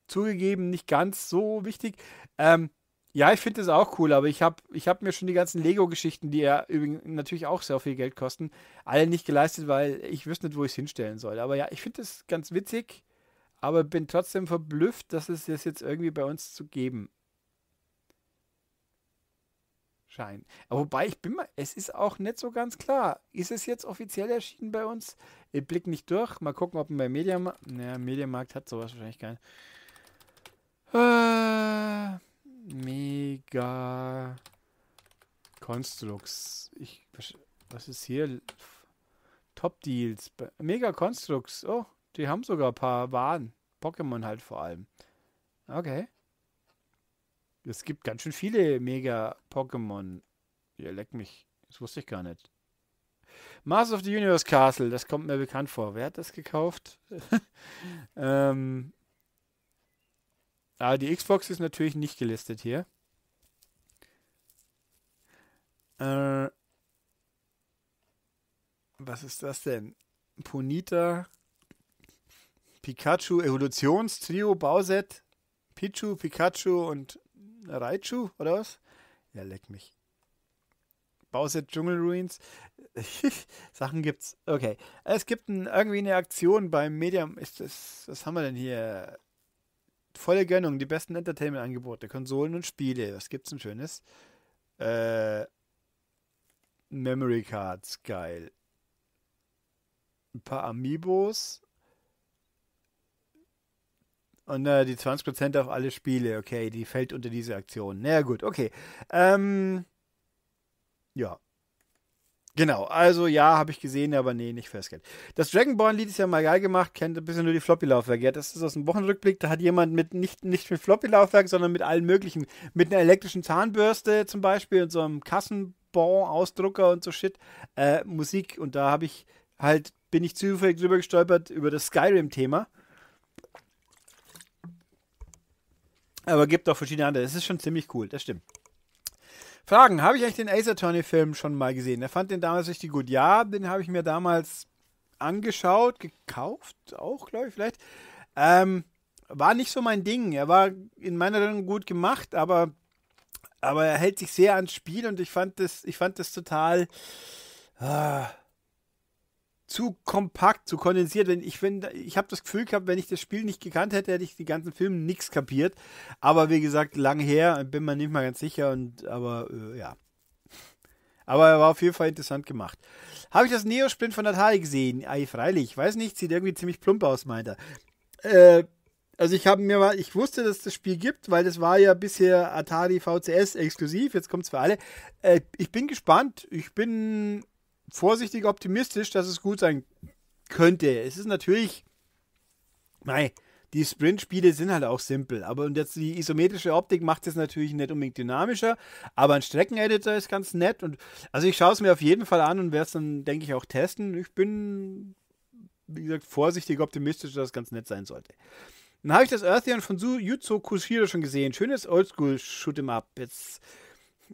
zugegeben nicht ganz so wichtig. Ähm, ja, ich finde das auch cool, aber ich habe ich hab mir schon die ganzen Lego-Geschichten, die ja übrigens natürlich auch sehr viel Geld kosten, alle nicht geleistet, weil ich wüsste nicht, wo ich es hinstellen soll. Aber ja, ich finde das ganz witzig, aber bin trotzdem verblüfft, dass es das jetzt irgendwie bei uns zu geben scheint. Aber wobei ich bin mal, es ist auch nicht so ganz klar. Ist es jetzt offiziell erschienen bei uns? Ich blick nicht durch. Mal gucken, ob man bei Mediamarkt. Naja, Mediamarkt hat sowas wahrscheinlich keinen. Äh. Mega Constructs. Ich, was ist hier? Top Deals. Mega Constructs. Oh, die haben sogar ein paar Waren. Pokémon halt vor allem. Okay. Es gibt ganz schön viele Mega Pokémon. Ihr ja, leck mich. Das wusste ich gar nicht. Mars of the Universe Castle, das kommt mir bekannt vor. Wer hat das gekauft? ähm, aber ah, die Xbox ist natürlich nicht gelistet hier. Äh, was ist das denn? Ponita, Pikachu, Evolutionstrio, Bauset, Pichu, Pikachu und Raichu, oder was? Ja, leck mich. Bauset Dschungel Ruins. Sachen gibt's. Okay. Es gibt ein, irgendwie eine Aktion beim Medium. Ist das, was haben wir denn hier? volle Gönnung, die besten Entertainment-Angebote, Konsolen und Spiele. Was gibt's denn Schönes? Äh, Memory Cards, geil. Ein paar Amiibos. Und äh, die 20% auf alle Spiele, okay, die fällt unter diese Aktion. Na naja, gut, okay. Ähm, ja, Genau, also ja, habe ich gesehen, aber nee, nicht festgehalten. Das Dragonborn-Lied ist ja mal geil gemacht, kennt ein bisschen nur die Floppy-Laufwerke. das ist aus dem Wochenrückblick, da hat jemand mit nicht, nicht mit Floppy-Laufwerk, sondern mit allen möglichen, mit einer elektrischen Zahnbürste zum Beispiel und so einem Kassenbon, Ausdrucker und so Shit, äh, Musik. Und da habe ich halt, bin ich zufällig drüber gestolpert über das Skyrim-Thema. Aber gibt auch verschiedene andere. Das ist schon ziemlich cool, das stimmt. Fragen. Habe ich eigentlich den Ace Attorney-Film schon mal gesehen? Er fand den damals richtig gut. Ja, den habe ich mir damals angeschaut, gekauft, auch, glaube ich, vielleicht. Ähm, war nicht so mein Ding. Er war in meiner Meinung gut gemacht, aber, aber er hält sich sehr ans Spiel und ich fand das, ich fand das total. Ah, zu kompakt, zu kondensiert. Wenn ich ich habe das Gefühl gehabt, wenn ich das Spiel nicht gekannt hätte, hätte ich die ganzen Filme nichts kapiert. Aber wie gesagt, lang her, bin mir nicht mal ganz sicher. Und aber äh, ja. Aber er war auf jeden Fall interessant gemacht. Habe ich das Neosprint von Atari gesehen? Ei, freilich. Ich weiß nicht, sieht irgendwie ziemlich plump aus, meint er. Äh, also ich habe mir mal, ich wusste, dass es das Spiel gibt, weil das war ja bisher Atari VCS exklusiv. Jetzt kommt es für alle. Äh, ich bin gespannt. Ich bin vorsichtig optimistisch, dass es gut sein könnte. Es ist natürlich, nein, die Sprint-Spiele sind halt auch simpel. Aber und jetzt die isometrische Optik macht es natürlich nicht unbedingt dynamischer. Aber ein Streckeneditor ist ganz nett. Und also ich schaue es mir auf jeden Fall an und werde es dann, denke ich, auch testen. Ich bin, wie gesagt, vorsichtig optimistisch, dass es ganz nett sein sollte. Dann habe ich das Earthian von Yuzo Kushiro schon gesehen. Schönes Oldschool-Shoot'em-up. Jetzt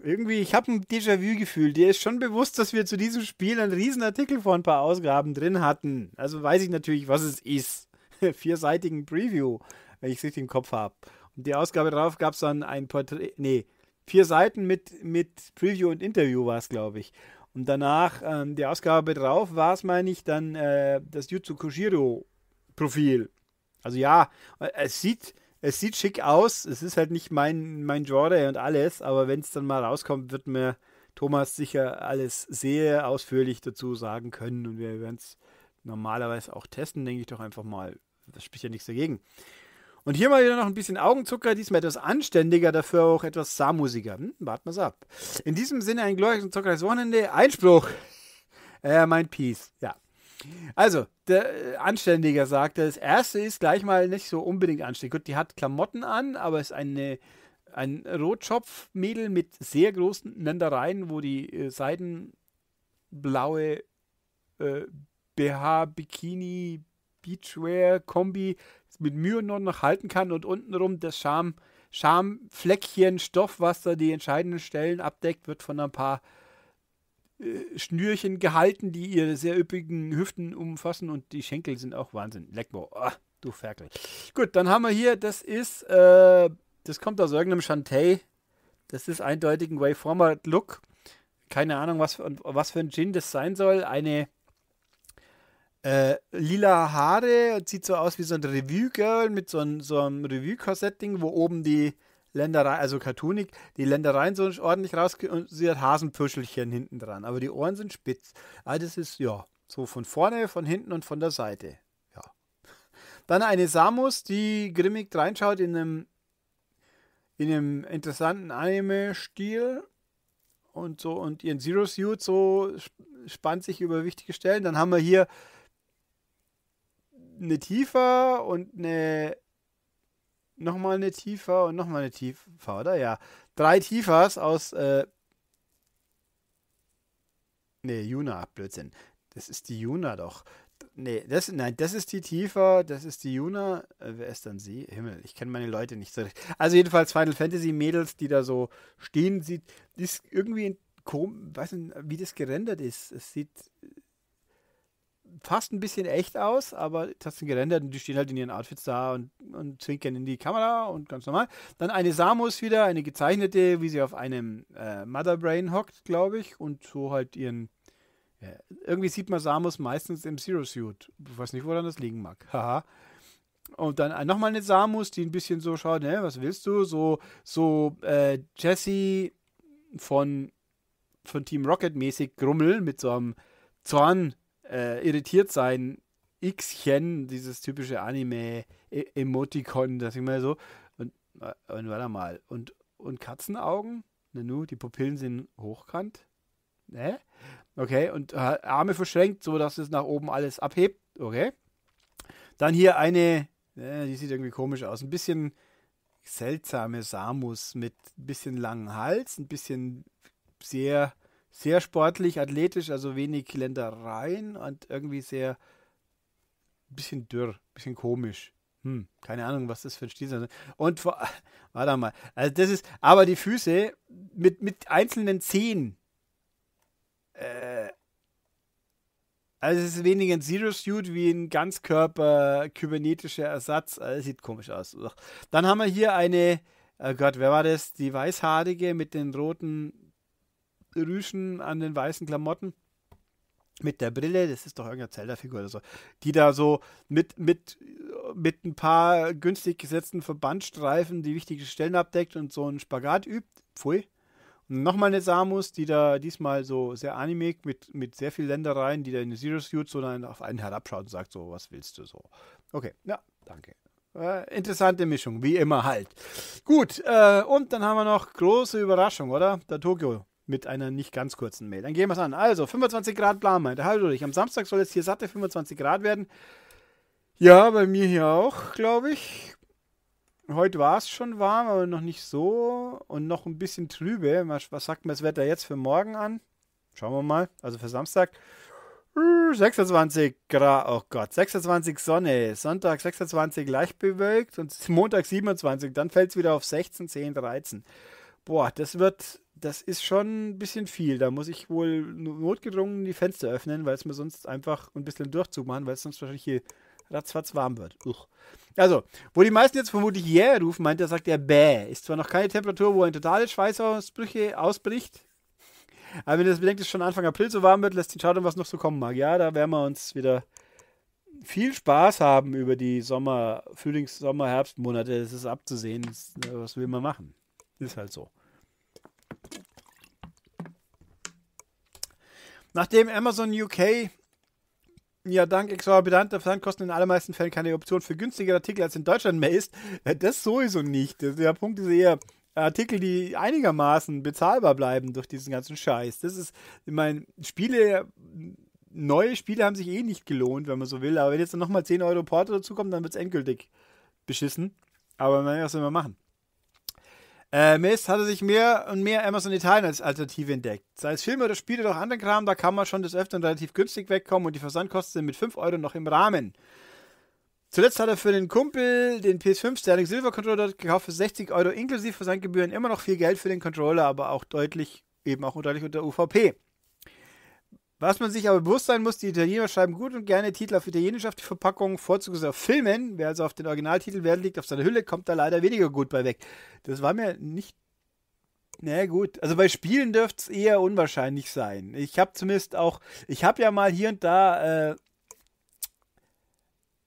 irgendwie, ich habe ein Déjà-vu-Gefühl. Dir ist schon bewusst, dass wir zu diesem Spiel einen Artikel vor ein paar Ausgaben drin hatten. Also weiß ich natürlich, was es ist. Vierseitigen Preview, wenn ich es richtig im Kopf habe. Und die Ausgabe drauf gab es dann ein Porträt, nee, vier Seiten mit, mit Preview und Interview war es, glaube ich. Und danach, ähm, die Ausgabe drauf war es, meine ich, dann äh, das Jutsu Koshiro Profil. Also ja, äh, es sieht es sieht schick aus. Es ist halt nicht mein, mein Genre und alles, aber wenn es dann mal rauskommt, wird mir Thomas sicher alles sehr ausführlich dazu sagen können und wir werden es normalerweise auch testen, denke ich doch einfach mal. Das spricht ja nichts dagegen. Und hier mal wieder noch ein bisschen Augenzucker, diesmal etwas anständiger, dafür auch etwas sahmusiger. Hm, warten es ab. In diesem Sinne ein glorreiches und zuckerreiches Wochenende. Einspruch! Äh, mein Peace. Ja. Also, der Anständiger sagt, das erste ist gleich mal nicht so unbedingt anständig. Gut, die hat Klamotten an, aber ist eine, ein Rotschopfmädel mit sehr großen Ländereien, wo die äh, seidenblaue äh, BH, Bikini, Beachwear, Kombi mit Mühe nur noch halten kann und untenrum das Scham, Schamfleckchen Stoff, was da die entscheidenden Stellen abdeckt, wird von ein paar äh, Schnürchen gehalten, die ihre sehr üppigen Hüften umfassen und die Schenkel sind auch Wahnsinn. Leck oh, du Ferkel. Gut, dann haben wir hier, das ist, äh, das kommt aus irgendeinem Shantae. Das ist eindeutig ein Waveformer-Look. Keine Ahnung, was, was für ein Gin das sein soll. Eine äh, lila Haare sieht so aus wie so ein revue girl mit so, ein, so einem Review-Corsetting, wo oben die Ländereien, also Cartoonig, die Ländereien so ordentlich raus und sie hat Hasenpüschelchen hinten dran. Aber die Ohren sind spitz. All ah, das ist, ja, so von vorne, von hinten und von der Seite. Ja. Dann eine Samus, die grimmig reinschaut in einem, in einem interessanten Anime-Stil und so und ihren Zero Suit so spannt sich über wichtige Stellen. Dann haben wir hier eine Tiefer und eine nochmal eine Tiefer und nochmal eine Tiefer, oder? Ja. Drei Tiefers aus. Äh, nee, Juna, Blödsinn. Das ist die Juna doch. Nee, das, nein, das ist die Tiefer, das ist die Juna. Äh, wer ist dann sie? Himmel, ich kenne meine Leute nicht so recht. Also jedenfalls Final Fantasy Mädels, die da so stehen, sieht, ist irgendwie in, weiß nicht, wie das gerendert ist. Es sieht fast ein bisschen echt aus, aber das sind gerendert und die stehen halt in ihren Outfits da und, und zwinkern in die Kamera und ganz normal. Dann eine Samus wieder, eine gezeichnete, wie sie auf einem äh, Mother Brain hockt, glaube ich, und so halt ihren. Ja, irgendwie sieht man Samus meistens im Zero Suit. Ich weiß nicht, woran das liegen mag. Haha. Und dann äh, nochmal eine Samus, die ein bisschen so schaut, ne, was willst du? So, so äh, Jesse von, von Team Rocket mäßig Grummel mit so einem Zorn äh, irritiert sein X-Chen, dieses typische Anime-Emoticon, e-, das ich mal so. Und, äh, und warte mal. Und, und Katzenaugen? Nanu, die Pupillen sind hochkant. Ne? Okay, und äh, Arme verschränkt, so dass es nach oben alles abhebt. Okay. Dann hier eine, äh, die sieht irgendwie komisch aus. Ein bisschen seltsame Samus mit ein bisschen langen Hals, ein bisschen sehr sehr sportlich, athletisch, also wenig Ländereien und irgendwie sehr bisschen dürr, bisschen komisch. Hm, keine Ahnung, was das für ein Stil ist. Und vor, warte mal, also das ist, aber die Füße mit, mit einzelnen Zehen. Äh, also es ist weniger ein Zero-Suit wie ein ganzkörper-kybernetischer Ersatz. Also sieht komisch aus. Dann haben wir hier eine, oh Gott, wer war das? Die weißhaarige mit den roten Rüschen an den weißen Klamotten mit der Brille, das ist doch irgendeine Zelda-Figur oder so, die da so mit, mit, mit ein paar günstig gesetzten Verbandstreifen die wichtigen Stellen abdeckt und so einen Spagat übt. Pfui. Und nochmal eine Samus, die da diesmal so sehr animig mit, mit sehr vielen Ländereien, die da in Zero Suit so dann auf einen herabschaut und sagt so, was willst du so? Okay, ja, danke. Äh, interessante Mischung, wie immer halt. Gut, äh, und dann haben wir noch große Überraschung, oder? Der Tokyo mit einer nicht ganz kurzen Mail. Dann gehen wir es an. Also, 25 Grad Blam, meinte Halldurich. Am Samstag soll es hier satte 25 Grad werden. Ja, bei mir hier auch, glaube ich. Heute war es schon warm, aber noch nicht so. Und noch ein bisschen trübe. Was sagt mir das Wetter jetzt für morgen an? Schauen wir mal. Also für Samstag. 26 äh, Grad, oh Gott, 26 Sonne, Sonntag 26 leicht bewölkt und Montag 27, dann fällt es wieder auf 16, 10, 13. Boah, das wird das ist schon ein bisschen viel. Da muss ich wohl notgedrungen die Fenster öffnen, weil es mir sonst einfach ein bisschen Durchzug machen, weil es sonst wahrscheinlich hier ratzfatz warm wird. Uch. Also, wo die meisten jetzt vermutlich Yeah rufen, meint er, sagt er Bäh. Ist zwar noch keine Temperatur, wo ein totale Schweißausbrüche ausbricht, aber wenn ihr das bedenkt, dass es schon Anfang April so warm wird, lässt sich schauen, was noch so kommen mag. Ja, da werden wir uns wieder viel Spaß haben über die Sommer, Frühlings-, Sommer-, Herbstmonate. Das ist abzusehen. was will man machen? Ist halt so. Nachdem Amazon UK ja dank exorbitanter Versandkosten in allermeisten Fällen keine Option für günstigere Artikel als in Deutschland mehr ist, äh, das sowieso nicht. Der Punkt ist eher Artikel, die einigermaßen bezahlbar bleiben durch diesen ganzen Scheiß. Das ist, ich meine, Spiele neue Spiele haben sich eh nicht gelohnt, wenn man so will. Aber wenn jetzt nochmal 10 Euro Porto dazukommt, dann wird es endgültig beschissen. Aber man kann was immer machen. Äh, Mist hatte sich mehr und mehr Amazon Italien als Alternative entdeckt. Sei es Filme oder Spiele oder auch anderen Kram, da kann man schon des Öfteren relativ günstig wegkommen und die Versandkosten sind mit 5 Euro noch im Rahmen. Zuletzt hat er für den Kumpel den PS5 Sterling Silver Controller gekauft für 60 Euro inklusive Versandgebühren. Immer noch viel Geld für den Controller, aber auch deutlich, eben auch deutlich unter UVP. Was man sich aber bewusst sein muss, die Italiener schreiben gut und gerne Titel auf Italienisch auf die Verpackung, vorzugsweise auf Filmen. Wer also auf den Originaltitel Wert liegt, auf seiner Hülle, kommt da leider weniger gut bei weg. Das war mir nicht. Na naja, gut, also bei Spielen dürfte es eher unwahrscheinlich sein. Ich habe zumindest auch, ich habe ja mal hier und da, äh,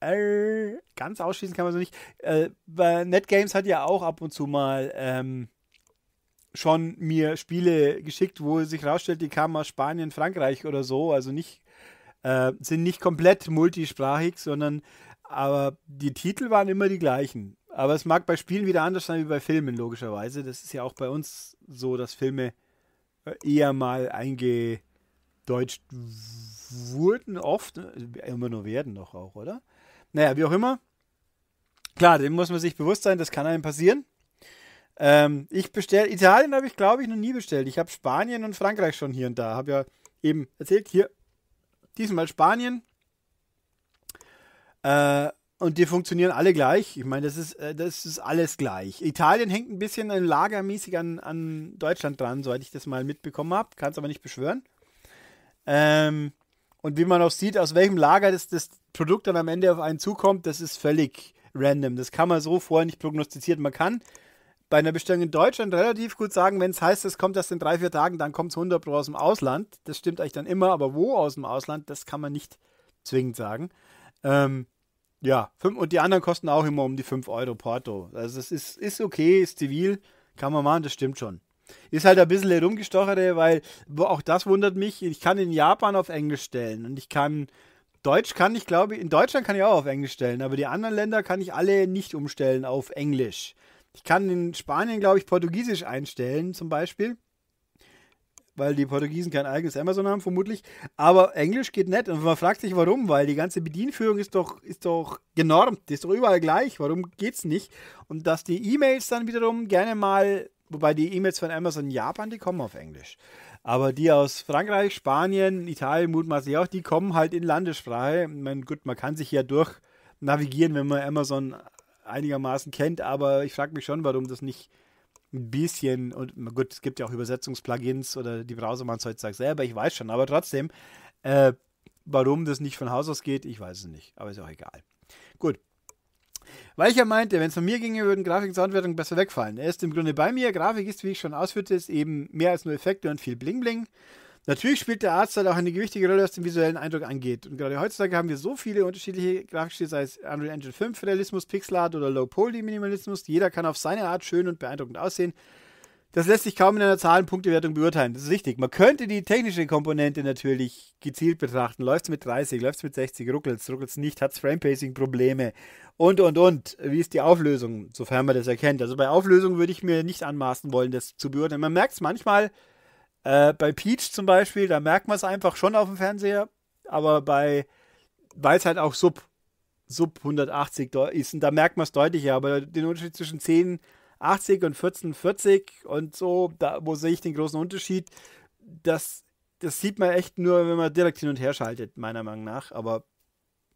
äh, ganz ausschließen kann man so nicht, äh, bei NetGames hat ja auch ab und zu mal, ähm, schon mir Spiele geschickt, wo sich rausstellt, die kamen aus Spanien, Frankreich oder so, also nicht, äh, sind nicht komplett multisprachig, sondern aber die Titel waren immer die gleichen. Aber es mag bei Spielen wieder anders sein wie bei Filmen, logischerweise. Das ist ja auch bei uns so, dass Filme äh, eher mal eingedeutscht wurden, oft, ne? immer nur werden doch auch, oder? Naja, wie auch immer. Klar, dem muss man sich bewusst sein, das kann einem passieren. Ähm, ich bestelle, Italien habe ich glaube ich noch nie bestellt. Ich habe Spanien und Frankreich schon hier und da. Habe ja eben erzählt, hier diesmal Spanien. Äh, und die funktionieren alle gleich. Ich meine, das ist, äh, das ist alles gleich. Italien hängt ein bisschen lagermäßig an, an Deutschland dran, soweit ich das mal mitbekommen habe. Kann es aber nicht beschwören. Ähm, und wie man auch sieht, aus welchem Lager das, das Produkt dann am Ende auf einen zukommt, das ist völlig random. Das kann man so vorher nicht prognostizieren. Man kann bei einer Bestellung in Deutschland relativ gut sagen, wenn es heißt, es kommt erst in drei, vier Tagen, dann kommt es 100 Pro aus dem Ausland. Das stimmt eigentlich dann immer, aber wo aus dem Ausland, das kann man nicht zwingend sagen. Ähm, ja, fünf, und die anderen kosten auch immer um die 5 Euro Porto. Also es ist, ist okay, ist zivil, kann man machen, das stimmt schon. Ist halt ein bisschen herumgestochere, weil auch das wundert mich. Ich kann in Japan auf Englisch stellen und ich kann Deutsch kann ich glaube in Deutschland kann ich auch auf Englisch stellen, aber die anderen Länder kann ich alle nicht umstellen auf Englisch. Ich kann in Spanien, glaube ich, Portugiesisch einstellen, zum Beispiel. Weil die Portugiesen kein eigenes Amazon haben, vermutlich. Aber Englisch geht nicht. Und man fragt sich, warum, weil die ganze Bedienführung ist doch, ist doch genormt, die ist doch überall gleich. Warum geht es nicht? Und dass die E-Mails dann wiederum gerne mal, wobei die E-Mails von Amazon Japan, die kommen auf Englisch. Aber die aus Frankreich, Spanien, Italien, mutmaßlich auch, die kommen halt in Landessprache. Ich meine, gut, man kann sich ja durch navigieren, wenn man Amazon einigermaßen kennt, aber ich frage mich schon, warum das nicht ein bisschen, und gut, es gibt ja auch Übersetzungsplugins oder die Browser machen es heutzutage selber, ich weiß schon, aber trotzdem, äh, warum das nicht von Haus aus geht, ich weiß es nicht, aber ist auch egal. Gut. Weil ich ja meinte, wenn es von mir ginge, würden Grafik und Soundwertung besser wegfallen. Er ist im Grunde bei mir. Grafik ist, wie ich schon ausführte, ist eben mehr als nur Effekte und viel Bling-Bling. Natürlich spielt der Artstyle halt auch eine gewichtige Rolle, was den visuellen Eindruck angeht. Und gerade heutzutage haben wir so viele unterschiedliche Grafikstile, sei es Unreal Engine 5 Realismus, Pixel Art oder Low Poly Minimalismus. Jeder kann auf seine Art schön und beeindruckend aussehen. Das lässt sich kaum in einer Zahlenpunktewertung beurteilen. Das ist richtig. Man könnte die technische Komponente natürlich gezielt betrachten. Läuft es mit 30, läuft es mit 60, ruckelt es, ruckelt es nicht, hat es Frame-Pacing-Probleme und und und. Wie ist die Auflösung, sofern man das erkennt? Also bei Auflösung würde ich mir nicht anmaßen wollen, das zu beurteilen. Man merkt es manchmal, äh, bei Peach zum Beispiel, da merkt man es einfach schon auf dem Fernseher, aber bei, weil es halt auch sub, sub 180 ist, und da merkt man es deutlicher, aber den Unterschied zwischen 1080 und 1440 und so, da, wo sehe ich den großen Unterschied, das, das sieht man echt nur, wenn man direkt hin und her schaltet, meiner Meinung nach, aber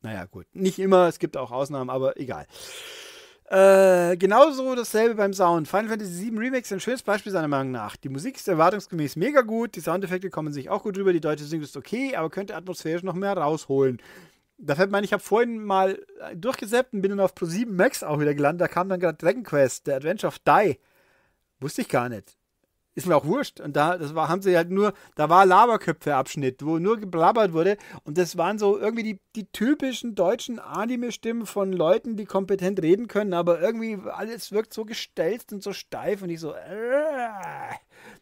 naja, gut. Nicht immer, es gibt auch Ausnahmen, aber egal. Äh, genauso dasselbe beim Sound. Final Fantasy VII Remake ist ein schönes Beispiel seiner Meinung nach. Die Musik ist erwartungsgemäß mega gut, die Soundeffekte kommen sich auch gut rüber, die deutsche Sync ist okay, aber könnte atmosphärisch noch mehr rausholen. Da fällt mir ein, ich habe vorhin mal äh, durchgesäppt und bin dann auf Pro7 Max auch wieder gelandet. Da kam dann gerade Dragon Quest, The Adventure of Die. Wusste ich gar nicht ist mir auch wurscht. Und da das war, haben sie halt nur, da war Laberköpfe-Abschnitt, wo nur geblabbert wurde. Und das waren so irgendwie die, die typischen deutschen Anime-Stimmen von Leuten, die kompetent reden können, aber irgendwie alles wirkt so gestelzt und so steif und ich so, äh,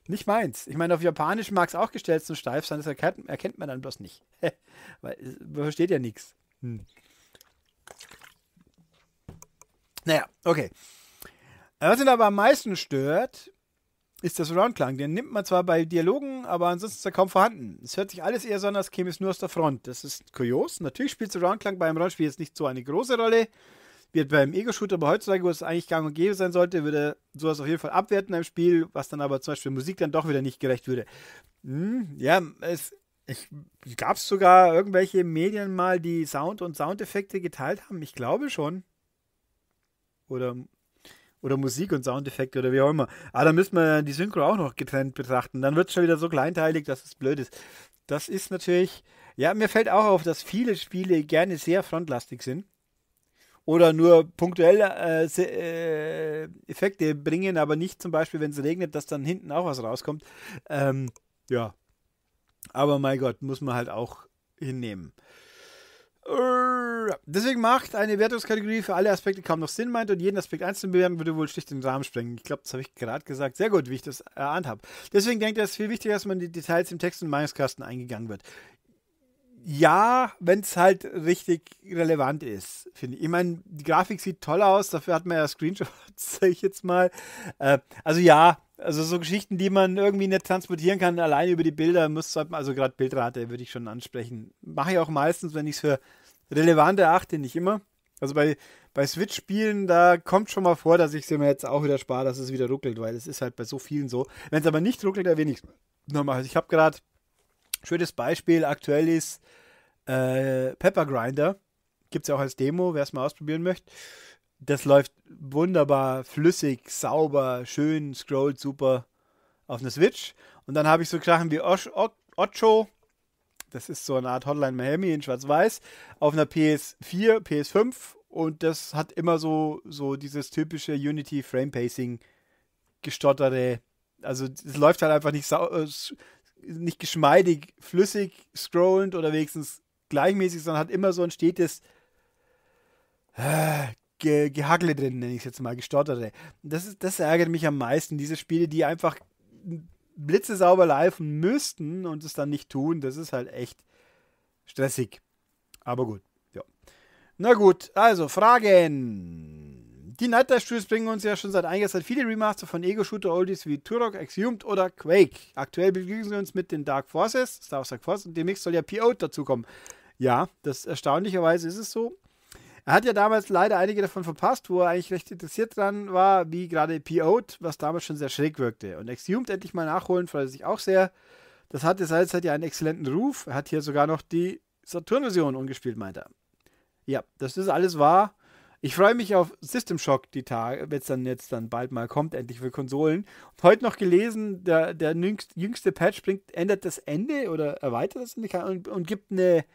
nicht meins. Ich meine, auf Japanisch mag es auch gestelzt und steif sein, das erkennt, erkennt man dann bloß nicht. Weil man versteht ja nichts. Hm. Naja, okay. Was ihn aber am meisten stört, ist der Surround-Klang. Den nimmt man zwar bei Dialogen, aber ansonsten ist er kaum vorhanden. Es hört sich alles eher so an, als käme es nur aus der Front. Das ist kurios. Natürlich spielt Surround-Klang bei einem Rollenspiel jetzt nicht so eine große Rolle. Wird beim Ego-Shooter, aber heutzutage, wo es eigentlich gang und gäbe sein sollte, würde sowas auf jeden Fall abwerten im Spiel, was dann aber zum Beispiel Musik dann doch wieder nicht gerecht würde. Hm, ja, es gab es sogar irgendwelche Medien mal, die Sound und Soundeffekte geteilt haben. Ich glaube schon. Oder oder Musik und Soundeffekte oder wie auch immer. Aber ah, da müssen wir die Synchro auch noch getrennt betrachten. Dann wird es schon wieder so kleinteilig, dass es blöd ist. Das ist natürlich. Ja, mir fällt auch auf, dass viele Spiele gerne sehr frontlastig sind. Oder nur punktuell äh, äh Effekte bringen, aber nicht zum Beispiel, wenn es regnet, dass dann hinten auch was rauskommt. Ähm, ja. Aber mein Gott, muss man halt auch hinnehmen. Deswegen macht eine Wertungskategorie für alle Aspekte kaum noch Sinn, meint und jeden Aspekt einzeln bewerten würde wohl schlicht den Rahmen sprengen. Ich glaube, das habe ich gerade gesagt. Sehr gut, wie ich das erahnt habe. Deswegen denkt er, es ist viel wichtiger, dass man die Details im Text und Meinungskasten eingegangen wird. Ja, wenn es halt richtig relevant ist, finde ich. Ich meine, die Grafik sieht toll aus, dafür hat man ja Screenshots, sage ich jetzt mal. Äh, also ja, also so Geschichten, die man irgendwie nicht transportieren kann, allein über die Bilder, muss halt, also gerade Bildrate würde ich schon ansprechen. Mache ich auch meistens, wenn ich es für relevant erachte, nicht immer. Also bei, bei Switch-Spielen, da kommt schon mal vor, dass ich es mir jetzt auch wieder spare, dass es wieder ruckelt, weil es ist halt bei so vielen so. Wenn es aber nicht ruckelt, erwähne ich es nochmal. Ich habe gerade ein schönes Beispiel, aktuell ist äh, Pepper Grinder. Gibt es ja auch als Demo, wer es mal ausprobieren möchte das läuft wunderbar, flüssig, sauber, schön, scrollt super auf einer Switch. Und dann habe ich so Sachen wie Osh, o Ocho, das ist so eine Art Hotline Miami in Schwarz-Weiß, auf einer PS4, PS5 und das hat immer so, so dieses typische Unity Frame Pacing gestotterte. Also es läuft halt einfach nicht, äh, nicht geschmeidig, flüssig, scrollend oder wenigstens gleichmäßig, sondern hat immer so ein stetes äh, Ge Gehackle drin, nenne ich es jetzt mal, gestottere. Das, ist, das ärgert mich am meisten, diese Spiele, die einfach blitzesauber laufen müssten und es dann nicht tun, das ist halt echt stressig. Aber gut, ja. Na gut, also Fragen. Die Night Dive Studios bringen uns ja schon seit einiger Zeit viele Remaster von Ego-Shooter-Oldies wie Turok, Exhumed oder Quake. Aktuell begrüßen wir uns mit den Dark Forces, Star Wars Dark Force und demnächst soll ja PO dazukommen. Ja, das erstaunlicherweise ist es so. Er hat ja damals leider einige davon verpasst, wo er eigentlich recht interessiert dran war, wie gerade PO'd, was damals schon sehr schräg wirkte. Und Exhumed endlich mal nachholen, freut er sich auch sehr. Das hatte seinerzeit ja einen exzellenten Ruf. Er hat hier sogar noch die Saturn-Version umgespielt, meint er. Ja, das ist alles wahr. Ich freue mich auf System Shock, die Tage, wenn es dann jetzt dann bald mal kommt, endlich für Konsolen. Und heute noch gelesen, der, der jüngste Patch bringt, ändert das Ende oder erweitert das Ende und, und gibt eine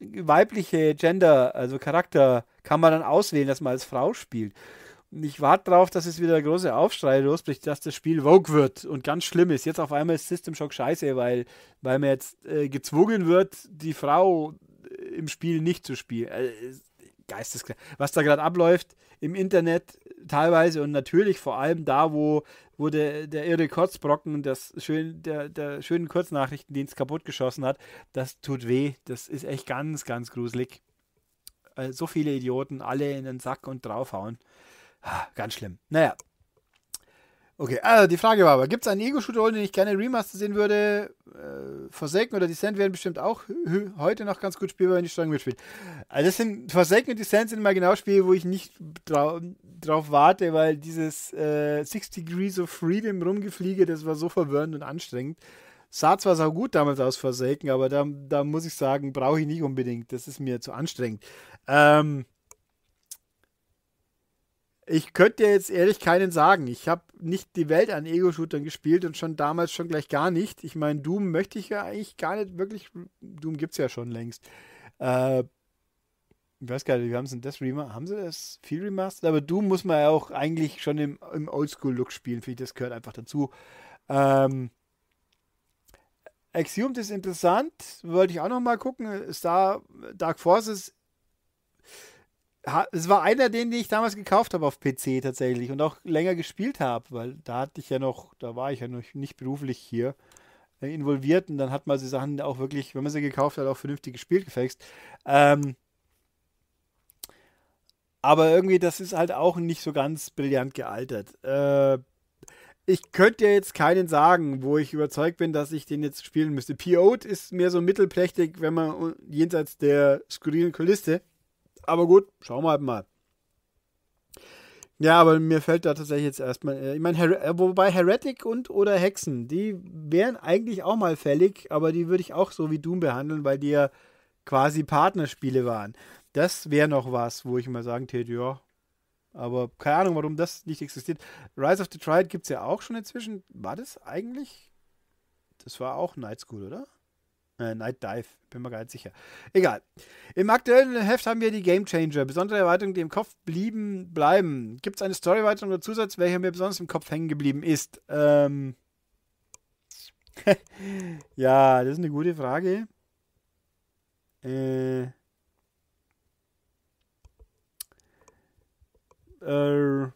weibliche Gender, also Charakter, kann man dann auswählen, dass man als Frau spielt. Und ich warte darauf, dass es wieder große Aufschrei losbricht, dass das Spiel Vogue wird und ganz schlimm ist. Jetzt auf einmal ist System Shock scheiße, weil, weil man jetzt äh, gezwungen wird, die Frau äh, im Spiel nicht zu spielen. Äh, Geisteskrank. Was da gerade abläuft im Internet teilweise und natürlich vor allem da, wo wurde der irre Kotzbrocken, das schön, der, der schönen Kurznachrichtendienst kaputtgeschossen hat. Das tut weh. Das ist echt ganz, ganz gruselig. Äh, so viele Idioten, alle in den Sack und draufhauen. Ganz schlimm. Naja. Okay, also die Frage war aber, gibt es einen Ego-Shooter, den ich gerne Remaster sehen würde? Äh, Forsaken oder Descent werden bestimmt auch heute noch ganz gut spielbar, wenn die Steuerung mitspielt. Also das sind, Forsaken und Descent sind mal genau Spiele, wo ich nicht drauf warte, weil dieses äh, Six Degrees of Freedom rumgefliege, das war so verwirrend und anstrengend. Sah zwar sau gut damals aus Versaken, aber da, da muss ich sagen, brauche ich nicht unbedingt. Das ist mir zu anstrengend. Ähm, ich könnte jetzt ehrlich keinen sagen. Ich habe nicht die Welt an Ego-Shootern gespielt und schon damals schon gleich gar nicht. Ich meine, Doom möchte ich ja eigentlich gar nicht wirklich. Doom gibt es ja schon längst. Äh, ich weiß gar nicht, wie haben sie das Remastered? Haben sie das viel remastered? Aber Doom muss man ja auch eigentlich schon im, im Oldschool-Look spielen, finde ich, das gehört einfach dazu. Ähm, Exhumed ist interessant, wollte ich auch noch mal gucken. Star, Dark Forces, es war einer, den ich damals gekauft habe auf PC tatsächlich und auch länger gespielt habe, weil da hatte ich ja noch, da war ich ja noch nicht beruflich hier äh, involviert und dann hat man die Sachen auch wirklich, wenn man sie gekauft hat, auch vernünftig gespielt gefällt. Ähm, aber irgendwie, das ist halt auch nicht so ganz brillant gealtert. Äh, ich könnte ja jetzt keinen sagen, wo ich überzeugt bin, dass ich den jetzt spielen müsste. P.O.T. ist mehr so mittelprächtig, wenn man jenseits der skurrilen Kulisse. Aber gut, schauen wir halt mal. Ja, aber mir fällt da tatsächlich jetzt erstmal. Äh, ich meine, Her äh, wobei Heretic und oder Hexen, die wären eigentlich auch mal fällig, aber die würde ich auch so wie Doom behandeln, weil die ja quasi Partnerspiele waren. Das wäre noch was, wo ich mal sagen täte, ja. Aber keine Ahnung, warum das nicht existiert. Rise of the Triad gibt es ja auch schon inzwischen. War das eigentlich? Das war auch Night School, oder? Äh, Night Dive, bin mir gar nicht sicher. Egal. Im aktuellen Heft haben wir die Game Changer. Besondere Erweiterungen, die im Kopf blieben, bleiben. Gibt es eine Story-Erweiterung oder Zusatz, welcher mir besonders im Kopf hängen geblieben ist? Ähm ja, das ist eine gute Frage. Äh Äh,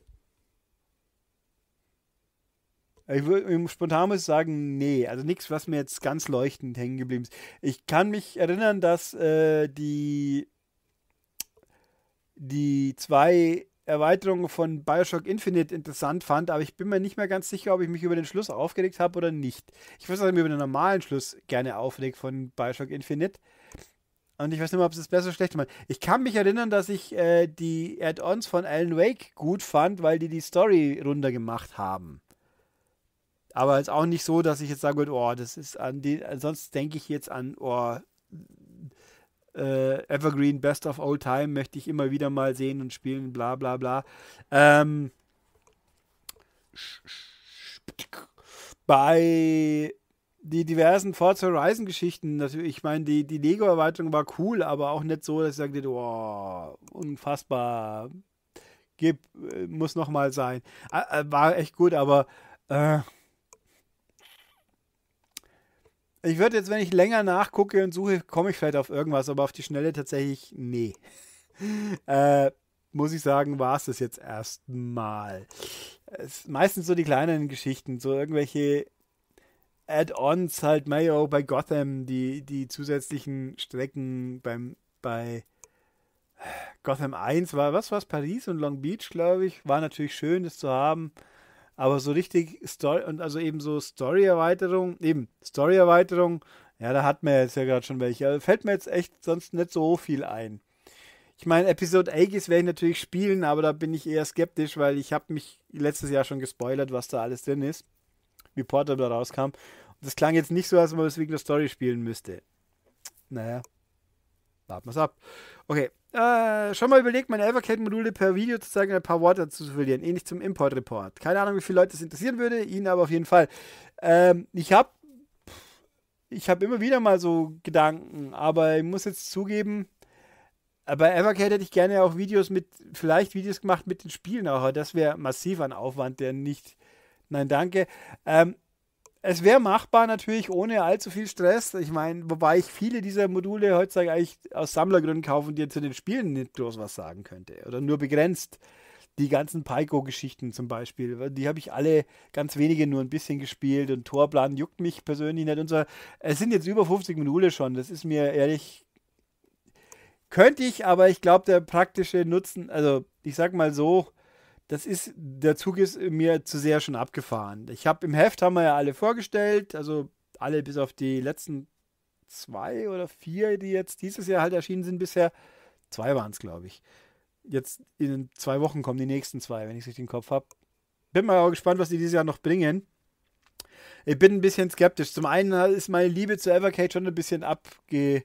ich würde spontan muss ich sagen, nee. Also nichts, was mir jetzt ganz leuchtend hängen geblieben ist. Ich kann mich erinnern, dass äh, die, die zwei Erweiterungen von Bioshock Infinite interessant fand, aber ich bin mir nicht mehr ganz sicher, ob ich mich über den Schluss aufgeregt habe oder nicht. Ich weiß, dass ich mich über den normalen Schluss gerne aufregt von Bioshock Infinite. Und ich weiß nicht mehr, ob es das besser oder schlechter macht. Ich kann mich erinnern, dass ich äh, die Add-ons von Alan Wake gut fand, weil die die Story runter gemacht haben. Aber es ist auch nicht so, dass ich jetzt sage, oh, das ist an die. Sonst denke ich jetzt an, oh, äh, Evergreen Best of Old Time möchte ich immer wieder mal sehen und spielen, bla bla bla. Ähm, bei die diversen Forza Horizon Geschichten, ich meine, die, die Lego-Erweiterung war cool, aber auch nicht so, dass ich sagte, wow, unfassbar, Gib, äh, muss nochmal sein. Äh, war echt gut, aber äh, ich würde jetzt, wenn ich länger nachgucke und suche, komme ich vielleicht auf irgendwas, aber auf die Schnelle tatsächlich, nee. äh, muss ich sagen, war es das jetzt erstmal. meistens so die kleineren Geschichten, so irgendwelche Add-ons halt Mayo bei Gotham, die, die zusätzlichen Strecken beim, bei Gotham 1 war, was war es, Paris und Long Beach, glaube ich, war natürlich schön, das zu haben. Aber so richtig Story und also eben so Story-Erweiterung, eben Story-Erweiterung, ja, da hat man jetzt ja gerade schon welche. Also fällt mir jetzt echt sonst nicht so viel ein. Ich meine, Episode Aegis werde ich natürlich spielen, aber da bin ich eher skeptisch, weil ich habe mich letztes Jahr schon gespoilert, was da alles drin ist. Reporter da rauskam. Und das klang jetzt nicht so, als ob man es wegen der Story spielen müsste. Naja, warten wir es ab. Okay, äh, schon mal überlegt, meine Evercade-Module per Video zu zeigen ein paar Worte dazu zu verlieren. Ähnlich zum Import-Report. Keine Ahnung, wie viele Leute es interessieren würde, Ihnen aber auf jeden Fall. Ähm, ich habe ich hab immer wieder mal so Gedanken, aber ich muss jetzt zugeben, äh, bei Evercade hätte ich gerne auch Videos mit, vielleicht Videos gemacht mit den Spielen, aber das wäre massiv an Aufwand, der nicht Nein, danke. Ähm, es wäre machbar natürlich ohne allzu viel Stress. Ich meine, wobei ich viele dieser Module heutzutage eigentlich aus Sammlergründen kaufe und dir zu den Spielen nicht groß was sagen könnte oder nur begrenzt. Die ganzen paiko geschichten zum Beispiel, die habe ich alle ganz wenige nur ein bisschen gespielt und Torplan juckt mich persönlich nicht. Und so. Es sind jetzt über 50 Module schon, das ist mir ehrlich. Könnte ich, aber ich glaube, der praktische Nutzen, also ich sag mal so, das ist, der Zug ist mir zu sehr schon abgefahren. Ich habe im Heft haben wir ja alle vorgestellt, also alle bis auf die letzten zwei oder vier, die jetzt dieses Jahr halt erschienen sind bisher. Zwei waren es, glaube ich. Jetzt in zwei Wochen kommen die nächsten zwei, wenn ich es richtig im Kopf habe. Bin mal auch gespannt, was die dieses Jahr noch bringen. Ich bin ein bisschen skeptisch. Zum einen ist meine Liebe zu Evercade schon ein bisschen abge,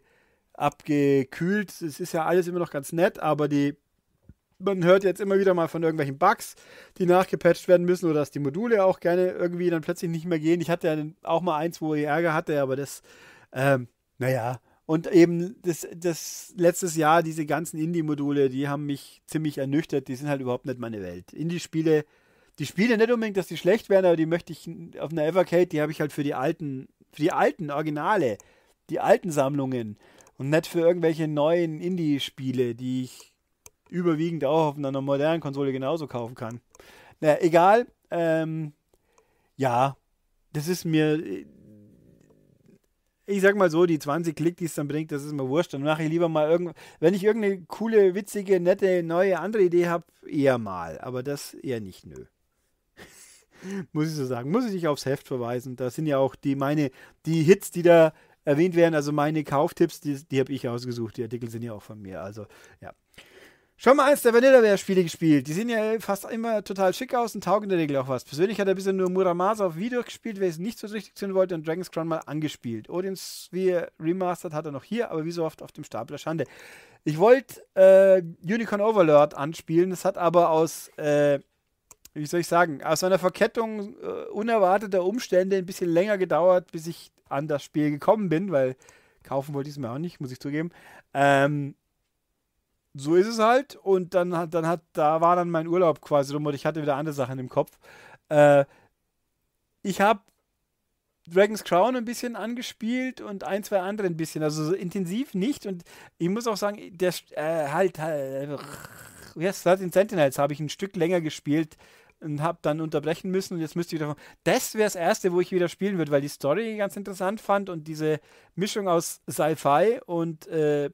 abgekühlt. Es ist ja alles immer noch ganz nett, aber die man hört jetzt immer wieder mal von irgendwelchen Bugs, die nachgepatcht werden müssen oder dass die Module auch gerne irgendwie dann plötzlich nicht mehr gehen. Ich hatte ja auch mal eins, wo ich Ärger hatte, aber das, ähm, naja. Und eben das, das letztes Jahr, diese ganzen Indie-Module, die haben mich ziemlich ernüchtert. Die sind halt überhaupt nicht meine Welt. Indie-Spiele, die Spiele nicht unbedingt, dass die schlecht wären, aber die möchte ich auf einer Evercade, die habe ich halt für die alten, für die alten Originale, die alten Sammlungen und nicht für irgendwelche neuen Indie-Spiele, die ich überwiegend auch auf einer modernen Konsole genauso kaufen kann. Naja, egal. Ähm, ja, das ist mir. Äh, ich sag mal so, die 20 Klick, die es dann bringt, das ist mir wurscht. Dann mache ich lieber mal irgend, wenn ich irgendeine coole, witzige, nette, neue, andere Idee habe, eher mal. Aber das eher nicht, nö. Muss ich so sagen. Muss ich nicht aufs Heft verweisen. Da sind ja auch die, meine, die Hits, die da erwähnt werden. Also meine Kauftipps, die, die habe ich ausgesucht. Die Artikel sind ja auch von mir. Also ja, Schon mal eins der Vanillaware-Spiele gespielt. Die sehen ja fast immer total schick aus und taugen in der Regel auch was. Persönlich hat er bisher nur Muramasa auf Wii gespielt, wer es nicht so richtig sehen wollte, und Dragon's Crown mal angespielt. Odin's wie Remastered hat er noch hier, aber wie so oft auf dem Stapel der Schande. Ich wollte äh, Unicorn Overlord anspielen, das hat aber aus, äh, wie soll ich sagen, aus einer Verkettung äh, unerwarteter Umstände ein bisschen länger gedauert, bis ich an das Spiel gekommen bin, weil kaufen wollte ich es mir auch nicht, muss ich zugeben. Ähm, so ist es halt. Und dann hat, dann hat, da war dann mein Urlaub quasi rum und ich hatte wieder andere Sachen im Kopf. Äh, ich habe Dragon's Crown ein bisschen angespielt und ein, zwei andere ein bisschen. Also so intensiv nicht. Und ich muss auch sagen, der äh, halt, halt äh, yes, in Sentinels habe ich ein Stück länger gespielt und habe dann unterbrechen müssen und jetzt müsste ich wieder. Das wäre das erste, wo ich wieder spielen würde, weil die Story ganz interessant fand und diese Mischung aus Sci-Fi und äh,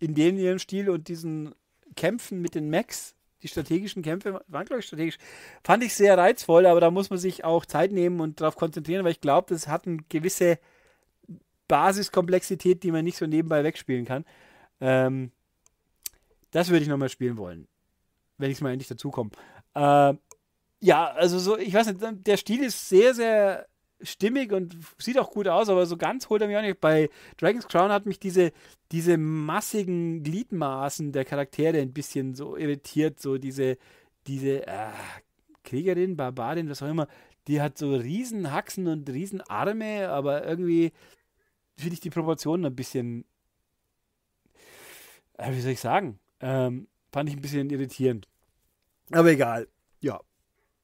in dem Stil und diesen Kämpfen mit den Macs, die strategischen Kämpfe waren, glaube ich, strategisch, fand ich sehr reizvoll, aber da muss man sich auch Zeit nehmen und darauf konzentrieren, weil ich glaube, das hat eine gewisse Basiskomplexität, die man nicht so nebenbei wegspielen kann. Ähm, das würde ich nochmal spielen wollen, wenn ich es mal endlich dazukomme. Ähm, ja, also so, ich weiß nicht, der Stil ist sehr, sehr stimmig und sieht auch gut aus, aber so ganz holt er mich auch nicht. Bei Dragon's Crown hat mich diese, diese massigen Gliedmaßen der Charaktere ein bisschen so irritiert, so diese, diese äh, Kriegerin, Barbarin, was auch immer, die hat so riesen Haxen und riesen Arme, aber irgendwie finde ich die Proportionen ein bisschen, äh, wie soll ich sagen, ähm, fand ich ein bisschen irritierend. Aber egal.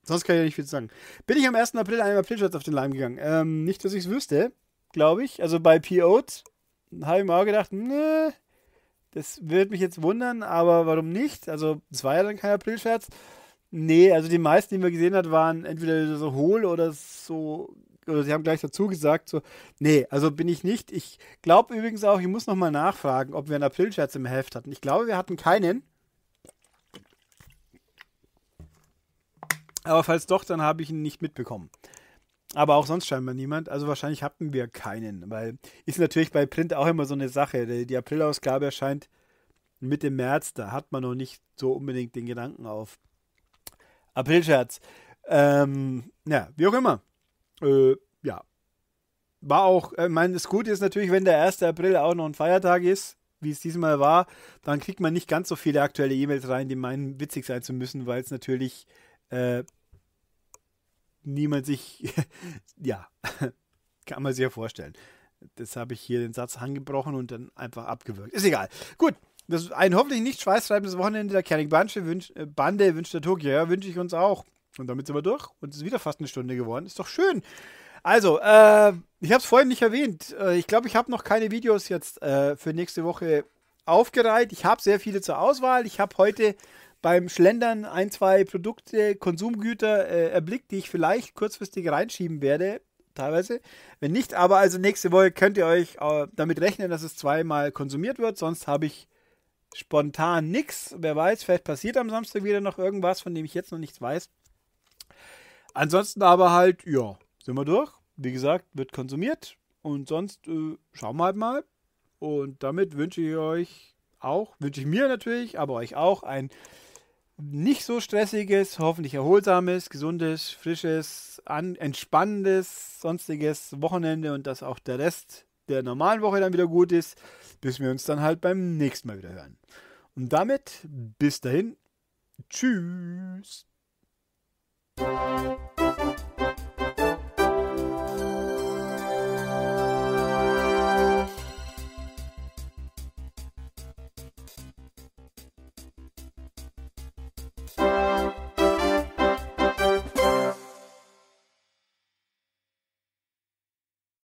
Sonst kann ich ja nicht viel zu sagen. Bin ich am 1. April einem Aprilscherz auf den Leim gegangen? Ähm, nicht, dass ich es wüsste, glaube ich. Also bei P.O.T. habe ich mir auch gedacht, nee, das wird mich jetzt wundern, aber warum nicht? Also, es war ja dann kein Aprilscherz. Nee, also die meisten, die man gesehen hat, waren entweder so hohl oder so oder sie haben gleich dazu gesagt, so, nee, also bin ich nicht. Ich glaube übrigens auch, ich muss nochmal nachfragen, ob wir einen Aprilscherz im Heft hatten. Ich glaube, wir hatten keinen. Aber falls doch, dann habe ich ihn nicht mitbekommen. Aber auch sonst scheinbar niemand. Also wahrscheinlich hatten wir keinen, weil ist natürlich bei Print auch immer so eine Sache. Die, die Aprilausgabe erscheint Mitte März, da hat man noch nicht so unbedingt den Gedanken auf. Aprilscherz. Ähm, ja, wie auch immer. Äh, ja. War auch, ich äh, meine, das Gute ist natürlich, wenn der 1. April auch noch ein Feiertag ist, wie es diesmal war, dann kriegt man nicht ganz so viele aktuelle E-Mails rein, die meinen, witzig sein zu müssen, weil es natürlich äh, niemand sich, ja, kann man sich ja vorstellen. Das habe ich hier den Satz angebrochen und dann einfach abgewürgt. Ist egal. Gut, das ist ein hoffentlich nicht schweißtreibendes Wochenende der Kerning wünsch, äh, Bande wünscht der Tokio. Ja, wünsche ich uns auch. Und damit sind wir durch. Und es ist wieder fast eine Stunde geworden. Ist doch schön. Also, äh, ich habe es vorhin nicht erwähnt. Äh, ich glaube, ich habe noch keine Videos jetzt äh, für nächste Woche aufgereiht. Ich habe sehr viele zur Auswahl. Ich habe heute beim Schlendern ein, zwei Produkte, Konsumgüter äh, erblickt, die ich vielleicht kurzfristig reinschieben werde, teilweise. Wenn nicht, aber also nächste Woche könnt ihr euch äh, damit rechnen, dass es zweimal konsumiert wird, sonst habe ich spontan nichts. Wer weiß, vielleicht passiert am Samstag wieder noch irgendwas, von dem ich jetzt noch nichts weiß. Ansonsten aber halt, ja, sind wir durch. Wie gesagt, wird konsumiert. Und sonst äh, schauen wir halt mal. Und damit wünsche ich euch auch, wünsche ich mir natürlich, aber euch auch ein nicht so stressiges, hoffentlich erholsames, gesundes, frisches, entspannendes, sonstiges Wochenende und dass auch der Rest der normalen Woche dann wieder gut ist, bis wir uns dann halt beim nächsten Mal wieder hören. Und damit bis dahin, tschüss.